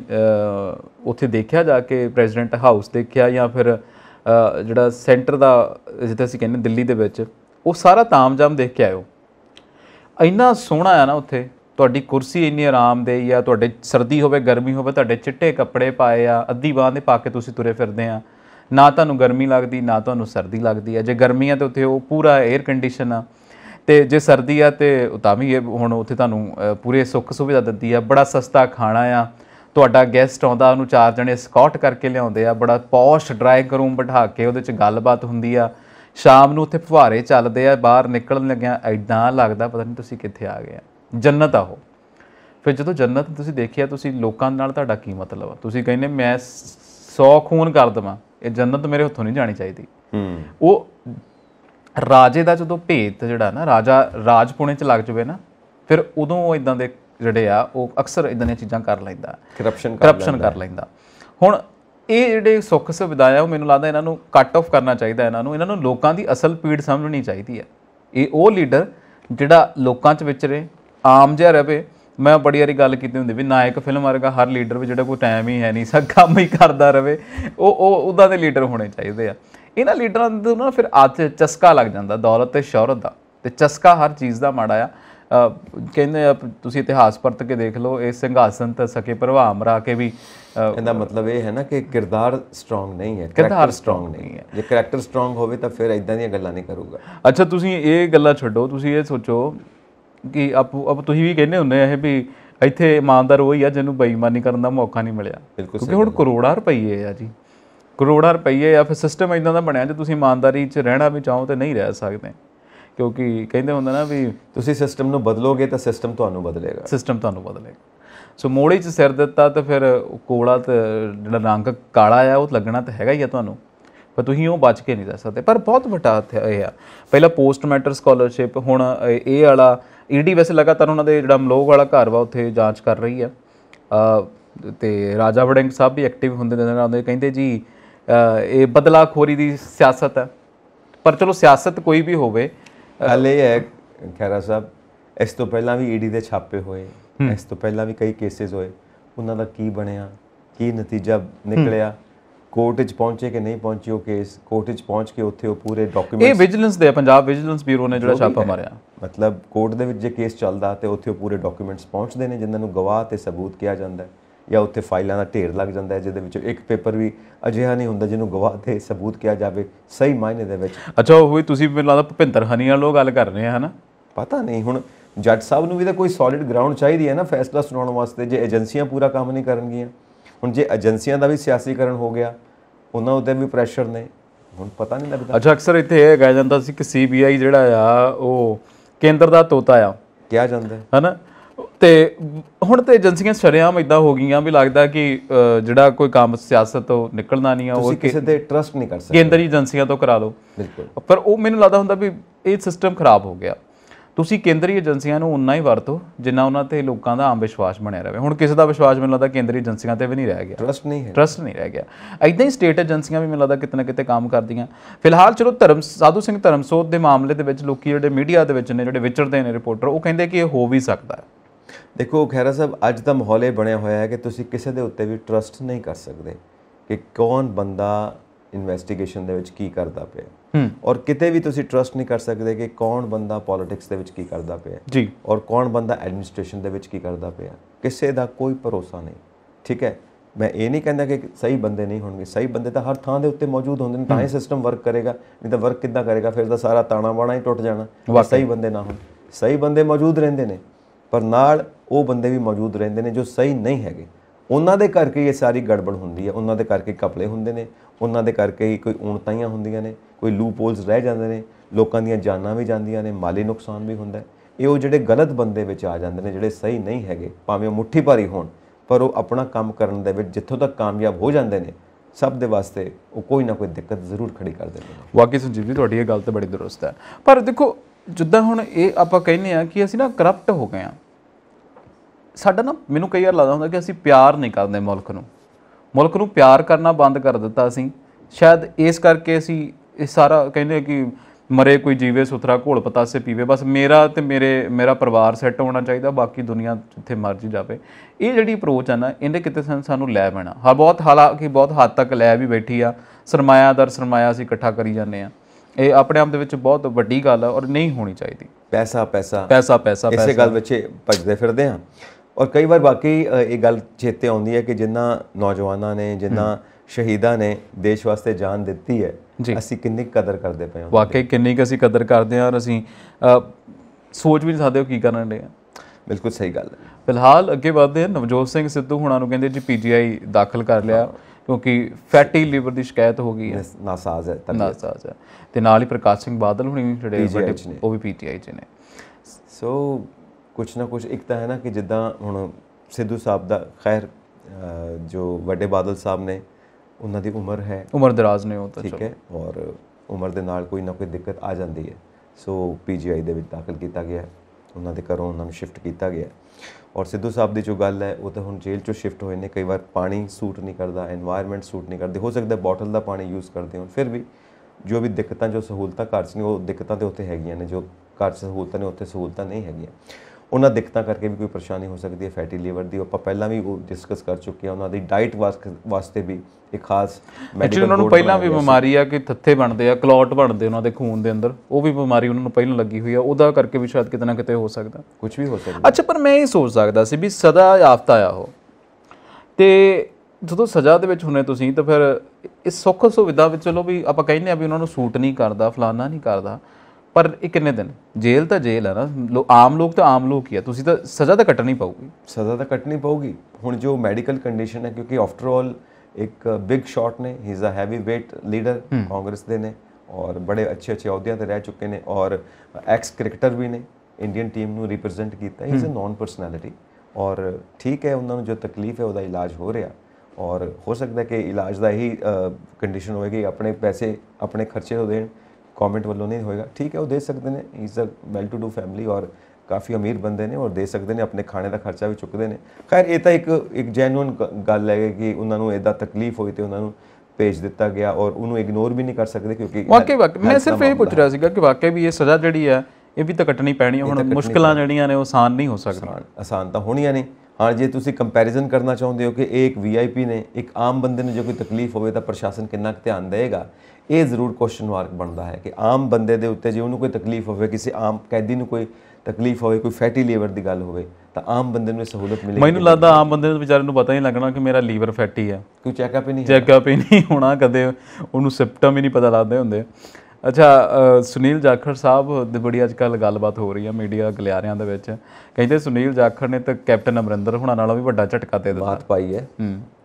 ਉੱਥੇ ਦੇਖਿਆ ਜਾ ਕੇ ਪ੍ਰੈਜ਼ੀਡੈਂਟ ਹਾਊਸ ਦੇਖਿਆ ਜਾਂ ਫਿਰ ਜਿਹੜਾ ਸੈਂਟਰ ਦਾ ਜਿੱਥੇ ਅਸੀਂ ਕਹਿੰਦੇ ਦਿੱਲੀ ਦੇ ਵਿੱਚ ਉਹ ਸਾਰਾ ਤਾਮਜਾਮ ਦੇਖ ਕੇ ਆਇਓ ਇੰਨਾ ਸੋਹਣਾ ਆ ਨਾ ਉੱਥੇ ਤੁਹਾਡੀ ਕੁਰਸੀ ਇੰਨੀ ਆਰਾਮਦੇਹ ਆ ਤੁਹਾਡੇ ਸਰਦੀ ਹੋਵੇ ਗਰਮੀ ਹੋਵੇ ਤੁਹਾਡੇ ਚਿੱਟੇ ਕੱਪੜੇ ਪਾਏ ਆ ਅੱਧੀ ਬਾਹ ਦੇ ਪਾ ਕੇ ਤੁਸੀਂ ਤੁਰੇ ਫਿਰਦੇ ਆ ਨਾ ਤੁਹਾਨੂੰ ਗਰਮੀ ਲੱਗਦੀ ਨਾ ਤੁਹਾਨੂੰ ਸਰਦੀ ਲੱਗਦੀ ਹੈ ਜੇ ਗਰਮੀ ਆ ਤੇ ਉੱਥੇ ਉਹ ਪੂਰਾ 에ਅਰ ਕੰਡੀਸ਼ਨ ਆ ਤੇ ਜੇ ਸਰਦੀ ਆ ਤੇ ਤਾਂ ਵੀ ਇਹ ਹੁਣ ਉੱਥੇ ਤੁਹਾਨੂੰ ਪੂਰੇ ਸੁੱਖ ਸੁਵਿਧਾ ਦਿੱਤੀ ਆ ਬੜਾ ਸਸਤਾ ਖਾਣਾ ਆ ਤੁਹਾਡਾ ਗੈਸਟ ਆਉਂਦਾ ਉਹਨੂੰ ਚਾਰ ਜਣੇ ਸਕਾਟ ਕਰਕੇ ਲਿਆਉਂਦੇ ਆ ਬੜਾ ਪੌਸ਼ ਡਰਾਇੰਗ ਰੂਮ ਬਿਠਾ ਕੇ ਉਹਦੇ ਚ ਗੱਲਬਾਤ ਹੁੰਦੀ ਆ ਸ਼ਾਮ ਨੂੰ ਉੱਥੇ ਫੁਹਾਰੇ ਚੱਲਦੇ ਆ ਬਾਹਰ ਨਿਕਲਣ ਲੱਗਿਆ ਐਦਾਂ ਲੱਗਦਾ ਪਤਾ ਨਹੀਂ ਤੁਸੀਂ ਕਿੱਥੇ ਆ ਗਏ ਆ ਜੰਨਤ ਆ ਉਹ ਫਿਰ ਜਦੋਂ ਜੰਨਤ ਤੁਸੀਂ ਦੇਖਿਆ ਤੁਸੀਂ ਲੋਕਾਂ ਨਾਲ ਤੁਹਾਡਾ ਕੀ ਮਤਲਬ ਆ ਤੁਸੀਂ ਕਹਿੰਦੇ ਮੈਂ 100 ਖੂਨ ਕਰ ਦਵਾਂ ਇਹ ਜੰਨਤ ਮੇਰੇ ਹੱਥੋਂ ਨਹੀਂ ਜਾਣੀ ਚਾਹੀਦੀ ਉਹ ਰਾਜੇ ਦਾ ਜਦੋਂ ਭੇਤ ਜਿਹੜਾ ਨਾ ਰਾਜਾ ਰਾਜਪੁਣੇ ਚ ਲੱਗ ਜਵੇ ਨਾ ਫਿਰ ਉਦੋਂ ਉਹ ਇਦਾਂ ਦੇ ਜਿਹੜੇ ਆ ਉਹ ਅਕਸਰ ਇਦਾਂ ਦੀਆਂ ਚੀਜ਼ਾਂ ਕਰ ਲੈਂਦਾ ਕਰਪਸ਼ਨ ਕਰ ਲੈਂਦਾ ਕਰਪਸ਼ਨ ਕਰ ਲੈਂਦਾ ਹੁਣ ਇਹ ਜਿਹੜੇ ਸੁੱਖ ਆ ਉਹ ਮੈਨੂੰ ਲੱਗਦਾ ਇਹਨਾਂ ਨੂੰ ਕੱਟ ਆਫ ਕਰਨਾ ਚਾਹੀਦਾ ਇਹਨਾਂ ਨੂੰ ਇਹਨਾਂ ਨੂੰ ਲੋਕਾਂ ਦੀ ਅਸਲ ਪੀੜ ਸਮਝਣੀ ਚਾਹੀਦੀ ਹੈ ਇਹ ਉਹ ਲੀਡਰ ਜਿਹੜਾ ਲੋਕਾਂ 'ਚ ਵਿਚਰੇ ਆਮ ਜਿਹਾ ਰਹੇ ਮੈਂ ਬੜੀ ਵਾਰੀ ਗੱਲ ਕੀਤੀ ਹੁੰਦੀ ਵੀ ਨਾਇਕ ਫਿਲਮ ਵਰਗਾ ਹਰ ਲੀਡਰ ਵੀ ਜਿਹੜਾ ਕੋਈ ਟਾਈਮ ਹੀ ਹੈ ਨਹੀਂ ਸਭ ਕੰਮ ਹੀ ਕਰਦਾ ਰਵੇ ਉਹ ਉਹ ਉਹਦਾ ਦੇ ਲੀਡਰ ਹੋਣੇ ਚਾਹੀਦੇ ਆ ਇਹਨਾਂ ਲੀਡਰਾਂ ਨੂੰ ਨਾ ਫਿਰ ਆਤ ਚਸਕਾ ਲੱਗ ਜਾਂਦਾ ਦੌਲਤ ਤੇ ਸ਼ੌਹਰਤ ਦਾ ਤੇ ਚਸਕਾ ਹਰ ਚੀਜ਼ ਦਾ ਮਾੜਾ ਆ ਕਹਿੰਦੇ ਤੁਸੀਂ ਇਤਿਹਾਸ ਪਰਤ ਕੇ ਦੇਖ ਲਓ ਇਹ ਸਿੰਘਾਸਨ ਤੇ ਸਕੇ ਪ੍ਰਭਾਵ ਮਰਾ ਕੇ ਵੀ ਇਹਦਾ ਮਤਲਬ ਇਹ ਹੈ ਨਾ ਕਿ ਕਿਰਦਾਰ ਸਟਰੋਂਗ ਨਹੀਂ ਹੈ ਕਿਰਦਾਰ ਸਟਰੋਂਗ ਨਹੀਂ ਹੈ ਜੇ ਕੈਰੈਕਟਰ ਸਟਰੋਂਗ ਹੋਵੇ ਤਾਂ ਫਿਰ ਇਦਾਂ ਦੀਆਂ ਗੱਲਾਂ ਨਹੀਂ ਕਰੂਗਾ ਅੱਛਾ ਤੁਸੀਂ ਇਹ ਗੱਲਾਂ ਛੱਡੋ ਤੁਸੀਂ ਇਹ ਸੋਚੋ ਕਿ ਆਪ ਆਪ ਤੁਸੀਂ ਵੀ ਕਹਿੰਦੇ ਹੁੰਦੇ ਆ ਇਹ ਵੀ ਇੱਥੇ ਇਮਾਨਦਾਰ ਉਹ ਹੀ ਆ ਜਿਹਨੂੰ ਬੇਈਮਾਨੀ ਕਰਨ ਦਾ ਮੌਕਾ ਨਹੀਂ ਮਿਲਿਆ ਕਿਉਂਕਿ ਹੁਣ ਕਰੋੜਾਂ ਰੁਪਏ ਆ ਜੀ ਕਰੋੜਾਂ ਰੁਪਏ ਆ ਫਿਰ ਸਿਸਟਮ ਇਦਾਂ ਦਾ ਬਣਿਆ ਜੇ ਤੁਸੀਂ ਇਮਾਨਦਾਰੀ 'ਚ ਰਹਿਣਾ ਵੀ ਚਾਹੋ ਤੇ ਨਹੀਂ ਰਹਿ ਸਕਦੇ ਕਿਉਂਕਿ ਕਹਿੰਦੇ ਹੁੰਦਾ ਨਾ ਵੀ ਤੁਸੀਂ ਸਿਸਟਮ ਨੂੰ ਬਦਲੋਗੇ ਤਾਂ ਸਿਸਟਮ ਤੁਹਾਨੂੰ ਬਦਲੇਗਾ ਸਿਸਟਮ ਤੁਹਾਨੂੰ ਬਦਲੇਗਾ ਸੋ ਮੋੜੇ 'ਚ ਸਿਰ ਦਿੱਤਾ ਤਾਂ ਫਿਰ ਕੋਲਾ ਤੇ ਜਿਹੜਾ ਰੰਗ ਕਾਲਾ ਆ ਉਹ ਲੱਗਣਾ ਤਾਂ ਹੈਗਾ ਹੀ ਆ ਤੁਹਾਨੂੰ ਪਰ ਤੁਸੀਂ ਉਹ ਬਚ ਕੇ ਨਹੀਂ ਰਹਿ ਸਕਦੇ ਪਰ ਬਹੁਤ ਵੱਡਾ ਇਹ ਆ ਪਹਿਲਾਂ ਪੋਸਟ ਮੈਟਰ ਸਕਾਲਰਸ਼ਿਪ ਹੁਣ ਇਹ ਵਾਲਾ ਈਡੀ ਵੈਸੇ ਲਗਾਤਾਰ ਉਹਨਾਂ ਦੇ ਜਿਹੜਾ ਮਲੋਗ ਵਾਲਾ ਘਰ ਵਾ ਉੱਥੇ ਜਾਂਚ ਕਰ ਰਹੀ ਹੈ ਤੇ ਰਾਜਾ ਵੜਿੰਗ ਸਾਹਿਬ ਵੀ ਐਕਟਿਵ ਹੁੰਦੇ ਨਜ਼ਰ ਆਉਂਦੇ ਕਹਿੰਦੇ ਜੀ ਇਹ ਬਦਲਾਖੋਰੀ ਦੀ ਸਿਆਸਤ ਹੈ ਪਰ ਚਲੋ ਸਿਆਸਤ ਕੋਈ ਵੀ ਹੋਵੇ ਹਲੇ ਹੈ ਖੈਰਾ ਸਾਹਿਬ ਇਸ ਤੋਂ ਪਹਿਲਾਂ ਵੀ ਈਡੀ ਦੇ ਛਾਪੇ ਹੋਏ ਇਸ ਤੋਂ ਪਹਿਲਾਂ ਵੀ ਕਈ ਕੇਸਿਸ ਹੋਏ ਉਹਨਾਂ ਦਾ ਕੀ ਬਣਿਆ ਕੀ ਨਤੀਜਾ ਨਿਕਲਿਆ ਕੋਰਟ 'ਚ ਪਹੁੰਚੇ ਕਿ ਨਹੀਂ ਪਹੁੰਚੇ ਉਹ ਕੇਸ ਕੋਰਟ 'ਚ ਪਹੁੰਚ ਕੇ ਉੱਥੇ ਉਹ ਪੂਰੇ ਡਾਕੂਮੈਂਟ ਇਹ ਵਿਜੀਲੈਂਸ ਦੇ ਪੰਜਾਬ ਵਿਜੀਲੈਂਸ ਬਿਊਰੋ ਨੇ ਜਿਹੜਾ ਛਾਪਾ ਮਾਰਿਆ ਮਤਲਬ ਕੋਰਟ ਦੇ ਵਿੱਚ ਜੇ ਕੇਸ ਚੱਲਦਾ ਤੇ ਉੱਥੇ ਉਹ ਪੂਰੇ ਡਾਕੂਮੈਂਟਸ ਪਹੁੰਚਦੇ ਨੇ ਜਿੰਨਾਂ ਨੂੰ ਗਵਾਹ ਤੇ ਸਬੂਤ ਕਿਹਾ ਜਾਂਦਾ ਹੈ ਜਾਂ ਉੱਥੇ ਫਾਈਲਾਂ ਦਾ ਢੇਰ ਲੱਗ ਜਾਂਦਾ ਹੈ ਜਿਹਦੇ ਵਿੱਚ ਇੱਕ ਪੇਪਰ ਵੀ ਅਜਿਹਾ ਨਹੀਂ ਹੁੰਦਾ ਜਿਹਨੂੰ ਗਵਾਹ ਤੇ ਸਬੂਤ ਕਿਹਾ ਜਾਵੇ ਸਹੀ ਮਾਇਨੇ ਦੇ ਵਿੱਚ ਅੱਛਾ ਉਹ ਵੀ ਤੁਸੀਂ ਮੈਨੂੰ ਲੱਗਦਾ ਭਪਿੰਦਰ ਹਨੀਆਂ ਲੋਕ ਗੱਲ ਕਰ ਰਹੇ ਹਨ ਹਨਾ ਪਤਾ ਨਹੀਂ ਹੁਣ ਜੱਜ ਸਾਹਿਬ ਨੂੰ ਵੀ ਤਾਂ ਕੋਈ ਸੋਲਿਡ ਗਰਾਊਂਡ ਚਾਹੀਦੀ ਹੈ ਨਾ ਫੈਸਲਾ ਸੁਣਾਉਣ ਵਾਸਤੇ ਜੇ ਏਜੰਸੀਆਂ ਪੂਰਾ ਕੰਮ ਨਹੀਂ ਕਰਨਗੀਆਂ ਹੁਣ ਜੇ ਏਜੰਸੀਆਂ ਦਾ ਵੀ ਸਿਆਸੀਕਰਨ ਹੋ ਗਿਆ ਉਹਨਾਂ ਉੱਤੇ ਵੀ ਪ੍ਰੈਸ਼ਰ ਨੇ ਹੁਣ ਪਤਾ ਨਹੀਂ ਲੱਗਦਾ ਅੱਛਾ ਅਕਸਰ ਇੱਥੇ ਇਹ ਕਹਿ ਜਾਂਦਾ ਸੀ ਕਿ ਸੀਬੀਆਈ ਜਿਹੜਾ ਆ ਉਹ ਕੇਂਦਰ ਦਾ ਤੋਤਾ ਆ ਕਿਹਾ ਜਾਂਦਾ ਹੈ ਹਨਾ ਤੇ ਹੁਣ ਤੇ ਏਜੰਸੀਆਂ ਸ਼ਰਿਆਮ ਇਦਾਂ ਹੋ ਗਈਆਂ ਵੀ ਲੱਗਦਾ ਕਿ ਜਿਹੜਾ ਕੋਈ ਕੰਮ ਸਿਆਸਤ ਤੋਂ ਨਿਕਲਣਾ ਨਹੀਂ ਆ ਉਹ ਕਿਸੇ ਤੇ ਟਰਸਟ ਨਹੀਂ ਕਰ ਸਕਦੇ ਕੇਂਦਰੀ ਏਜੰਸੀਆਂ ਤੋਂ ਕਰਾ ਲਓ ਬਿਲਕੁਲ ਪਰ ਉਹ ਮੈਨੂੰ ਲੱਗਦਾ ਹੁੰਦਾ ਵੀ ਇਹ ਸਿਸਟਮ ਖਰਾਬ ਹੋ ਗਿਆ ਤੁਸੀਂ ਕੇਂਦਰੀ ਏਜੰਸੀਆਂ ਨੂੰ ਉਨਾ ਹੀ ਵਰਤੋ ਜਿੰਨਾ ਉਹਨਾਂ ਤੇ ਲੋਕਾਂ ਦਾ ਆਮ ਵਿਸ਼ਵਾਸ ਬਣਿਆ ਰਹੇ ਹੁਣ ਕਿਸੇ ਦਾ ਵਿਸ਼ਵਾਸ ਮੈਨੂੰ ਲੱਗਦਾ ਕੇਂਦਰੀ ਏਜੰਸੀਆਂ ਤੇ ਵੀ ਨਹੀਂ ਰਹਿ ਗਿਆ ਟਰਸਟ ਨਹੀਂ ਹੈ ਟਰਸਟ ਨਹੀਂ ਰਹਿ ਗਿਆ ਐਦਾਂ ਹੀ ਸਟੇਟ ਏਜੰਸੀਆਂ ਵੀ ਮੈਨੂੰ ਲੱਗਦਾ ਕਿਤਨਾ ਕਿਤੇ ਕੰਮ ਕਰਦੀਆਂ ਫਿਲਹਾਲ ਚਲੋ ਧਰਮ ਸਾਧੂ ਸਿੰਘ ਧਰਮਸੋਤ ਦੇ ਮਾਮਲੇ ਦੇ ਵਿੱਚ ਲੋਕੀ ਜਿਹੜੇ ਮੀਡੀਆ ਦੇ ਵਿੱਚ ਨੇ ਜਿਹੜੇ ਵਿਚਰਦੇ ਨੇ ਰਿਪੋਰਟਰ ਉਹ ਕਹਿੰਦੇ ਕਿ ਇਹ ਹੋ ਵੀ ਸਕਦਾ ਹੈ ਦੇਖੋ ਖੈਰਾ ਸਾਹਿਬ ਅੱਜ ਦਾ ਮਾਹੌਲ ਇਹ ਬਣਿਆ ਹੋਇਆ ਹੈ ਕਿ ਤੁਸੀਂ ਕਿਸੇ ਦੇ ਉੱਤੇ ਵੀ ਟਰਸਟ ਨਹੀਂ ਕਰ ਸਕਦੇ ਕਿ ਕੌਣ ਬੰਦਾ ਇਨਵੈਸਟੀਗੇਸ਼ਨ ਦੇ ਵਿੱਚ ਕੀ ਕਰਦਾ ਪਿਆ ਔਰ ਕਿਤੇ ਵੀ ਤੁਸੀਂ ਟਰਸਟ ਨਹੀਂ ਕਰ ਸਕਦੇ ਕਿ ਕੌਣ ਬੰਦਾ ਪੋਲਿਟਿਕਸ ਦੇ ਵਿੱਚ ਕੀ ਕਰਦਾ ਪਿਆ ਜੀ ਔਰ ਕੌਣ ਬੰਦਾ ਐਡਮਿਨਿਸਟ੍ਰੇਸ਼ਨ ਦੇ ਵਿੱਚ ਕੀ ਕਰਦਾ ਪਿਆ ਕਿਸੇ ਦਾ ਕੋਈ ਭਰੋਸਾ ਨਹੀਂ ਠੀਕ ਹੈ ਮੈਂ ਇਹ ਨਹੀਂ ਕਹਿੰਦਾ ਕਿ ਸਹੀ ਬੰਦੇ ਨਹੀਂ ਹੋਣਗੇ ਸਹੀ ਬੰਦੇ ਤਾਂ ਹਰ ਥਾਂ ਦੇ ਉੱਤੇ ਮੌਜੂਦ ਹੁੰਦੇ ਨੇ ਤਾਂ ਹੀ ਸਿਸਟਮ ਵਰਕ ਕਰੇਗਾ ਨਹੀਂ ਤਾਂ ਵਰਕ ਕਿੱਦਾਂ ਕਰੇਗਾ ਫਿਰ ਤਾਂ ਸਾਰਾ ਤਾਣਾ ਬਾਣਾ ਹੀ ਟੁੱਟ ਜਾਣਾ ਸਹੀ ਬੰਦੇ ਨਾ ਹੋਣ ਸਹੀ ਬੰਦੇ ਮੌਜੂਦ ਰਹਿੰਦੇ ਨੇ ਪਰ ਨਾਲ ਉਹ ਬੰਦੇ ਵੀ ਮੌਜੂਦ ਰਹਿੰਦੇ ਨੇ ਜੋ ਸਹੀ ਨਹੀਂ ਹੈਗੇ ਉਹਨਾਂ ਦੇ ਕਰਕੇ ਇਹ ਸਾਰੀ ਗੜਬੜ ਹੁੰਦੀ ਹੈ ਉਹਨਾਂ ਦੇ ਕਰਕੇ ਕਪਲੇ ਹੁੰਦੇ ਨੇ ਉਹਨਾਂ ਦੇ ਕਰਕੇ ਹੀ ਕੋਈ ਉਣਤਾਈਆਂ ਹੁੰਦੀਆਂ ਨੇ ਕੋਈ ਲੂਪ ਹੋਲਸ ਰਹਿ ਜਾਂਦੇ ਨੇ ਲੋਕਾਂ ਦੀਆਂ ਜਾਨਾਂ ਵੀ ਜਾਂਦੀਆਂ ਨੇ ਮਾਲੀ ਨੁਕਸਾਨ ਵੀ ਹੁੰਦਾ ਇਹ ਉਹ ਜਿਹੜੇ ਗਲਤ ਬੰਦੇ ਵਿੱਚ ਆ ਜਾਂਦੇ ਨੇ ਜਿਹੜੇ ਸਹੀ ਨਹੀਂ ਹੈਗੇ ਭਾਵੇਂ ਮੁੱਠੀ ਭਾਰੀ ਹੋਣ ਪਰ ਉਹ ਆਪਣਾ ਕੰਮ ਕਰਨ ਦੇ ਵਿੱਚ ਜਿੱਥੋਂ ਤੱਕ ਕਾਮਯਾਬ ਹੋ ਜਾਂਦੇ ਨੇ ਸਭ ਦੇ ਵਾਸਤੇ ਉਹ ਕੋਈ ਨਾ ਕੋਈ ਦਿੱਕਤ ਜ਼ਰੂਰ ਖੜੀ ਕਰ ਦਿੰਦੇ ਨੇ ਵਾਕਈ ਸੰਜੀਵ ਜੀ ਤੁਹਾਡੀ ਇਹ ਗੱਲ ਤਾਂ ਬੜੀ ਦਰਸਤ ਹੈ ਪਰ ਦੇਖੋ ਜਿੱਦਾਂ ਹੁਣ ਇਹ ਆਪਾਂ ਕਹਿੰਦੇ ਆ ਕਿ ਅਸੀਂ ਨਾ ਕਰਪਟ ਹੋ ਗਏ ਆ ਸਾਡਾ ਨਾ ਮੈਨੂੰ ਕਈ ਵਾਰ ਲੱਗਦਾ ਹੁੰਦਾ ਕਿ ਅਸੀਂ ਪਿਆਰ ਨਹੀਂ ਕਰਦੇ ਮੁਲਕ ਨੂੰ ਮੁਲਕ ਨੂੰ ਪਿਆਰ ਕਰਨਾ ਬੰਦ ਕਰ ਦਿੱਤਾ ਸੀ ਸ਼ਾਇਦ ਇਸ ਕਰਕੇ ਅਸੀਂ ਇਹ ਸਾਰਾ ਕਹਿੰਦੇ ਕਿ ਮਰੇ ਕੋਈ ਜੀਵੇ ਸੁਥਰਾ ਘੋਲ ਪਤਾਸੇ ਪੀਵੇ ਬਸ ਮੇਰਾ ਤੇ ਮੇਰੇ ਮੇਰਾ ਪਰਿਵਾਰ ਸੈੱਟ ਹੋਣਾ ਚਾਹੀਦਾ ਬਾਕੀ ਦੁਨੀਆ ਜਿੱਥੇ ਮਰਜੀ ਜਾਵੇ ਇਹ ਜਿਹੜੀ ਅਪਰੋਚ ਆ ਨਾ ਇਹਨੇ ਕਿਤੇ ਸਾਨੂੰ ਲੈ ਬਣਾ ਹਰ ਬਹੁਤ ਹਾਲਾਂਕਿ ਬਹੁਤ ਹੱਦ ਤੱਕ ਲੈ ਵੀ ਬੈਠੀ ਆ ਦਰ ਸਰਮਾਇਆ ਅਸੀਂ ਇਕੱਠਾ ਕਰੀ ਜਾਂਦੇ ਆ ਇਹ ਆਪਣੇ ਆਪ ਦੇ ਵਿੱਚ ਬਹੁਤ ਵੱਡੀ ਗੱਲ ਆ ਔਰ ਨਹੀਂ ਹੋਣੀ ਚਾਹੀਦੀ ਪੈਸਾ ਪੈਸਾ ਪੈਸਾ ਪੈਸਾ ਇਸੇ ਗੱਲ ਵਿੱਚ ਭੱਜਦੇ ਫਿਰਦੇ ਆ ਔਰ ਕਈ ਵਾਰ ਵਾਕਈ ਇਹ ਗੱਲ ਚੇਤੇ ਆਉਂਦੀ ਹੈ ਕਿ ਜਿੰਨਾ ਨੌਜਵਾਨਾਂ ਨੇ ਜਿੰਨਾ ਸ਼ਹੀਦਾਂ ਨੇ ਦੇਸ਼ ਵਾਸਤੇ ਜਾਨ ਦਿੱਤੀ ਹੈ ਅਸੀਂ ਕਿੰਨੀ ਕਦਰ ਕਰਦੇ ਪਏ ਹਾਂ ਵਾਕਈ ਕਿੰਨੀ ਕ ਅਸੀਂ ਕਦਰ ਕਰਦੇ ਹਾਂ ਔਰ ਅਸੀਂ ਸੋਚ ਵੀ ਨਹੀਂ ਸਕਦੇ ਕੀ ਕਰਨ ਦੇ ਆ ਬਿਲਕੁਲ ਸਹੀ ਗੱਲ ਹੈ ਫਿਲਹਾਲ ਅੱਗੇ ਵਧਦੇ ਹਾਂ ਨਵਜੋਤ ਸਿੰਘ ਸਿੱਧੂ ਹੁਣਾਂ ਨੂੰ ਕਹਿੰਦੇ ਜੀ ਪੀਜੀਆਈ ਦਾਖਲ ਕਰ ਲਿਆ ਕਿਉਂਕਿ ਫੈਟੀ ਲੀਵਰ ਦੀ ਸ਼ਿਕਾਇਤ ਹੋ ਗਈ ਹੈ ਨਾਸਾਜ਼ ਹੈ ਨਾਸਾਜ਼ ਹੈ ਤੇ ਨਾਲ ਹੀ ਪ੍ਰਕਾਸ਼ ਸਿੰਘ ਬਾਦਲ ਹੁਣੀ ਜਿਹੜੇ ਉਹ ਵੀ ਪੀਟੀਆਈ ਚ ਨੇ ਸੋ ਕੁਝ ਨਾ ਕੁਝ ਇੱਕ ਤਾਂ ਹੈ ਨਾ ਕਿ ਜਿੱਦਾਂ ਹੁਣ ਸਿੱਧੂ ਸਾਹਿਬ ਦਾ ਖੈਰ ਜੋ ਵੱਡੇ ਬਾਦਲ ਸਾਹਿਬ ਨੇ ਉਹਨਾਂ ਦੀ ਉਮਰ ਹੈ ਉਮਰ ਦਰਾਜ਼ ਨੇ ਉਹ ਤਾਂ ਠੀਕ ਹੈ ਔਰ ਉਮਰ ਦੇ ਨਾਲ ਕੋਈ ਨਾ ਕੋਈ ਦਿੱਕਤ ਆ ਜਾਂਦੀ ਹੈ ਸੋ ਪੀਜੀਆਈ ਦੇ ਵਿੱਚ ਦਾਖਲ ਕੀਤਾ ਗਿਆ ਉਹਨਾਂ ਦੇ ਘਰੋਂ ਉਹਨਾਂ ਨੂੰ ਸ਼ਿਫਟ ਕੀਤਾ ਗਿਆ ਔਰ ਸਿੱਧੂ ਸਾਹਿਬ ਦੀ ਜੋ ਗੱਲ ਹੈ ਉਹ ਤਾਂ ਹੁਣ ਜੇਲ੍ਹ ਚੋਂ ਸ਼ਿਫਟ ਹੋਏ ਨੇ ਕਈ ਵਾਰ ਪਾਣੀ ਸੂਟ ਨਹੀਂ ਕਰਦਾ এনवायरमेंट ਸੂਟ ਨਹੀਂ ਕਰਦੇ ਹੋ ਸਕਦਾ ਬੋਟਲ ਦਾ ਪਾਣੀ ਯੂਜ਼ ਕਰਦੇ ਹੋਣ ਫਿਰ ਵੀ ਜੋ ਵੀ ਦਿੱਕਤਾਂ ਜੋ ਸਹੂਲਤਾਂ ਘਰ 'ਚ ਨੇ ਉਹ ਦਿੱਕਤਾਂ ਤੇ ਉੱਥੇ ਹੈਗੀਆਂ ਨੇ ਜੋ ਘਰ 'ਚ ਸਹੂਲਤਾਂ ਨੇ ਉੱਥੇ ਸਹੂਲਤਾਂ ਨਹੀਂ ਹੈਗੀਆਂ ਉਹਨਾਂ ਦਿੱਕਤਾਂ ਕਰਕੇ ਵੀ ਕੋਈ ਪਰੇਸ਼ਾਨੀ ਹੋ ਸਕਦੀ ਹੈ ਫੈਟੀ ਲੀਵਰ ਦੀ ਆਪਾਂ ਪਹਿਲਾਂ ਵੀ ਉਹ ਡਿਸਕਸ ਕਰ ਚੁੱਕੇ ਹਾਂ ਉਹਨਾਂ ਦੀ ਡਾਈਟ ਵਾਸਤੇ ਵੀ ਇੱਕ ਖਾਸ ਮੈਡੀਕਲ ਉਹਨਾਂ ਨੂੰ ਪਹਿਲਾਂ ਵੀ ਬਿਮਾਰੀ ਆ ਕਿ ਥੱਥੇ ਬਣਦੇ ਆ ਕਲੌਟ ਬਣਦੇ ਉਹਨਾਂ ਦੇ ਖੂਨ ਦੇ ਅੰਦਰ ਉਹ ਵੀ ਬਿਮਾਰੀ ਉਹਨਾਂ ਨੂੰ ਪਹਿਲਾਂ ਲੱਗੀ ਹੋਈ ਆ ਉਹਦਾ ਕਰਕੇ ਵੀ ਸ਼ਾਇਦ ਕਿਤੇ ਨਾ ਕਿਤੇ ਹੋ ਸਕਦਾ ਕੁਝ ਵੀ ਹੋ ਸਕਦਾ ਅੱਛਾ ਪਰ ਮੈਂ ਇਹ ਸੋਚ ਸਕਦਾ ਸੀ ਵੀ ਸਦਾ ਆਫਤਾ ਆ ਉਹ ਤੇ ਜਦੋਂ ਸਜ਼ਾ ਦੇ ਵਿੱਚ ਹੁੰਨੇ ਤੁਸੀਂ ਤਾਂ ਫਿਰ ਇਸ ਸੁੱਖ ਸੁਵਿਧਾ ਵਿੱਚ ਚਲੋ ਵੀ ਆਪਾਂ ਕਹਿੰਦੇ ਆ ਵੀ ਉਹਨਾਂ ਨੂੰ ਸੂਟ ਨਹੀਂ ਕਰਦਾ ਫਲਾਣਾ ਨਹੀਂ ਕਰਦਾ ਪਰ ਇਹ ਕਿੰਨੇ ਦਿਨ ਜੇਲ੍ਹ ਤਾਂ ਜੇਲ੍ਹ ਹੈ ਨਾ ਲੋ ਆਮ ਲੋਕ ਤਾਂ ਆਮ ਲੋਕ ਹੀ ਆ ਤੁਸੀਂ ਤਾਂ ਸਜ਼ਾ ਤਾਂ ਕੱਟਣੀ ਪਊਗੀ ਸਜ਼ਾ ਤਾਂ ਕੱਟਣੀ ਪਊਗੀ ਹੁਣ ਜੋ ਮੈਡੀਕਲ ਕੰਡੀਸ਼ਨ ਹੈ ਕਿਉਂਕਿ ਆਫਟਰ ਆਲ ਇੱਕ ਬਿਗ ਸ਼ਾਟ ਨੇ he is a heavy weight leader Congress ਦੇ ਨੇ ਔਰ ਬੜੇ ਅੱਛੇ ਅੱਛੇ ਅਹੁਦਿਆਂ ਤੇ ਰਹਿ ਚੁੱਕੇ ਨੇ ਔਰ ਐਕਸ ਕ੍ਰਿਕਟਰ ਵੀ ਨੇ ਇੰਡੀਅਨ ਟੀਮ ਨੂੰ ਰਿਪਰੈਜ਼ੈਂਟ ਕੀਤਾ he is a known personality ਔਰ ਠੀਕ ਹੈ ਉਹਨਾਂ ਨੂੰ ਜੋ ਤਕਲੀਫ ਹੈ ਉਹਦਾ ਇਲਾਜ ਹੋ ਰਿਹਾ ਔਰ ਹੋ ਸਕਦਾ ਕਿ ਇਲਾਜ ਦਾ ਹੀ ਕੰਡੀਸ਼ਨ ਹੋਏਗੀ ਆਪਣੇ ਪੈਸੇ ਆਪਣੇ ਖਰਚੇ ਹੋ ਦੇਣ ਗਵਰਨਮੈਂਟ ਵੱਲੋਂ ਨਹੀਂ ਹੋਏਗਾ ਠੀਕ ਹੈ ਉਹ ਦੇ ਸਕਦੇ ਨੇ is a well to do family ਔਰ ਕਾਫੀ ਅਮੀਰ ਬੰਦੇ ਨੇ ਔਰ ਦੇ ਸਕਦੇ ਨੇ ਆਪਣੇ ਖਾਣੇ ਦਾ ਖਰਚਾ ਵੀ ਚੁੱਕਦੇ ਨੇ ਖੈਰ ਇਹ ਤਾਂ ਇੱਕ ਇੱਕ ਜੈਨੂਨ ਗੱਲ ਹੈ ਕਿ ਉਹਨਾਂ ਨੂੰ ਇਦਾਂ ਤਕਲੀਫ ਹੋਈ ਤੇ ਉਹਨਾਂ ਨੂੰ ਭੇਜ ਦਿੱਤਾ ਗਿਆ ਔਰ ਉਹਨੂੰ ਇਗਨੋਰ ਵੀ ਨਹੀਂ ਕਰ ਸਕਦੇ ਕਿਉਂਕਿ ਵਾਕਈ ਵਾਕਈ ਮੈਂ ਸਿਰਫ ਇਹ ਪੁੱਛ ਰਿਹਾ ਸੀਗਾ ਕਿ ਵਾਕਈ ਵੀ ਇਹ ਸਜ਼ਾ ਜਿਹੜੀ ਹੈ ਇਹ ਵੀ ਤਾਂ ਕੱਟਣੀ ਪੈਣੀ ਹੁਣ ਮੁਸ਼ਕਲਾਂ ਜਿਹੜੀਆਂ ਨੇ ਉਹ ਆਸਾਨ ਨਹੀਂ ਹੋ ਸਕਦੀਆਂ ਆਸਾਨ ਤਾਂ ਹੋਣੀਆਂ ਨਹੀਂ ਹਾਂ ਜੇ ਤੁਸੀਂ ਕੰਪੈਰੀਜ਼ਨ ਕਰਨਾ ਚਾਹੁੰਦੇ ਹੋ ਕਿ ਇਹ ਇੱਕ ਵੀਆਈਪੀ ਨੇ ਇੱਕ ਆਮ ਬੰਦੇ ਨੂੰ ਜੇ ਕੋਈ ਤਕਲੀਫ ਹੋਵੇ ਤਾਂ ਪ੍ਰਸ਼ਾਸਨ ਕਿੰਨਾ ਕੁ ਧਿਆਨ ਦੇਵੇਗਾ ਇਹ ਜ਼ਰੂਰ ਕੁਐਸਚਨ ਮਾਰਕ ਬਣਦਾ ਹੈ ਕਿ ਆਮ ਬੰਦੇ ਦੇ ਉੱਤੇ ਜੇ ਉਹਨੂੰ ਕੋਈ ਤਕਲੀਫ ਹੋਵੇ ਕਿਸੇ ਆਮ ਕੈਦੀ ਨੂੰ ਕੋਈ ਤਕਲੀਫ ਹੋਵੇ ਕੋਈ ਫੈਟੀ ਲੀਵਰ ਦੀ ਗੱਲ ਹੋਵੇ ਤਾਂ ਆਮ ਬੰਦੇ ਨੂੰ ਸਹੂਲਤ ਮਿਲੇਗੀ ਮੈਨੂੰ ਲੱਗਦਾ ਆਮ ਬੰਦੇ ਨੂੰ ਵਿਚਾਰੇ ਨੂੰ ਪਤਾ ਹੀ ਲੱਗਣਾ ਕਿ ਮੇਰਾ ਲੀਵਰ ਫੈਟੀ ਹੈ ਕੋਈ ਚੈੱਕਅਪ ਹੀ ਨਹੀਂ ਚੈੱਕਅਪ ਹੀ ਨਹੀਂ ਹੋਣਾ ਕਦੇ ਉਹਨੂੰ ਸਿਪਟਮ ਹੀ ਨਹੀਂ ਪਤਾ ਲੱਗਦੇ ਹੁੰਦੇ ਅੱਛਾ ਸੁਨੀਲ ਜਾਖੜ ਸਾਹਿਬ ਦੇ ਬੜੀ ਅੱਜ ਕੱਲ ਗੱਲਬਾਤ ਹੋ ਰਹੀ ਆ ਮੀਡੀਆ ਗਲਿਆਰਿਆਂ ਦੇ ਵਿੱਚ ਕਹਿੰਦੇ ਸੁਨੀਲ ਜਾਖੜ ਨੇ ਤਾਂ ਕੈਪਟਨ ਅਮਰਿੰਦਰ ਹੁਣਾਂ ਨਾਲੋਂ ਵੀ ਵੱਡਾ ਝਟਕਾ ਦੇ ਦਿੱਤਾ ਬਾਤ ਪਾਈ ਹੈ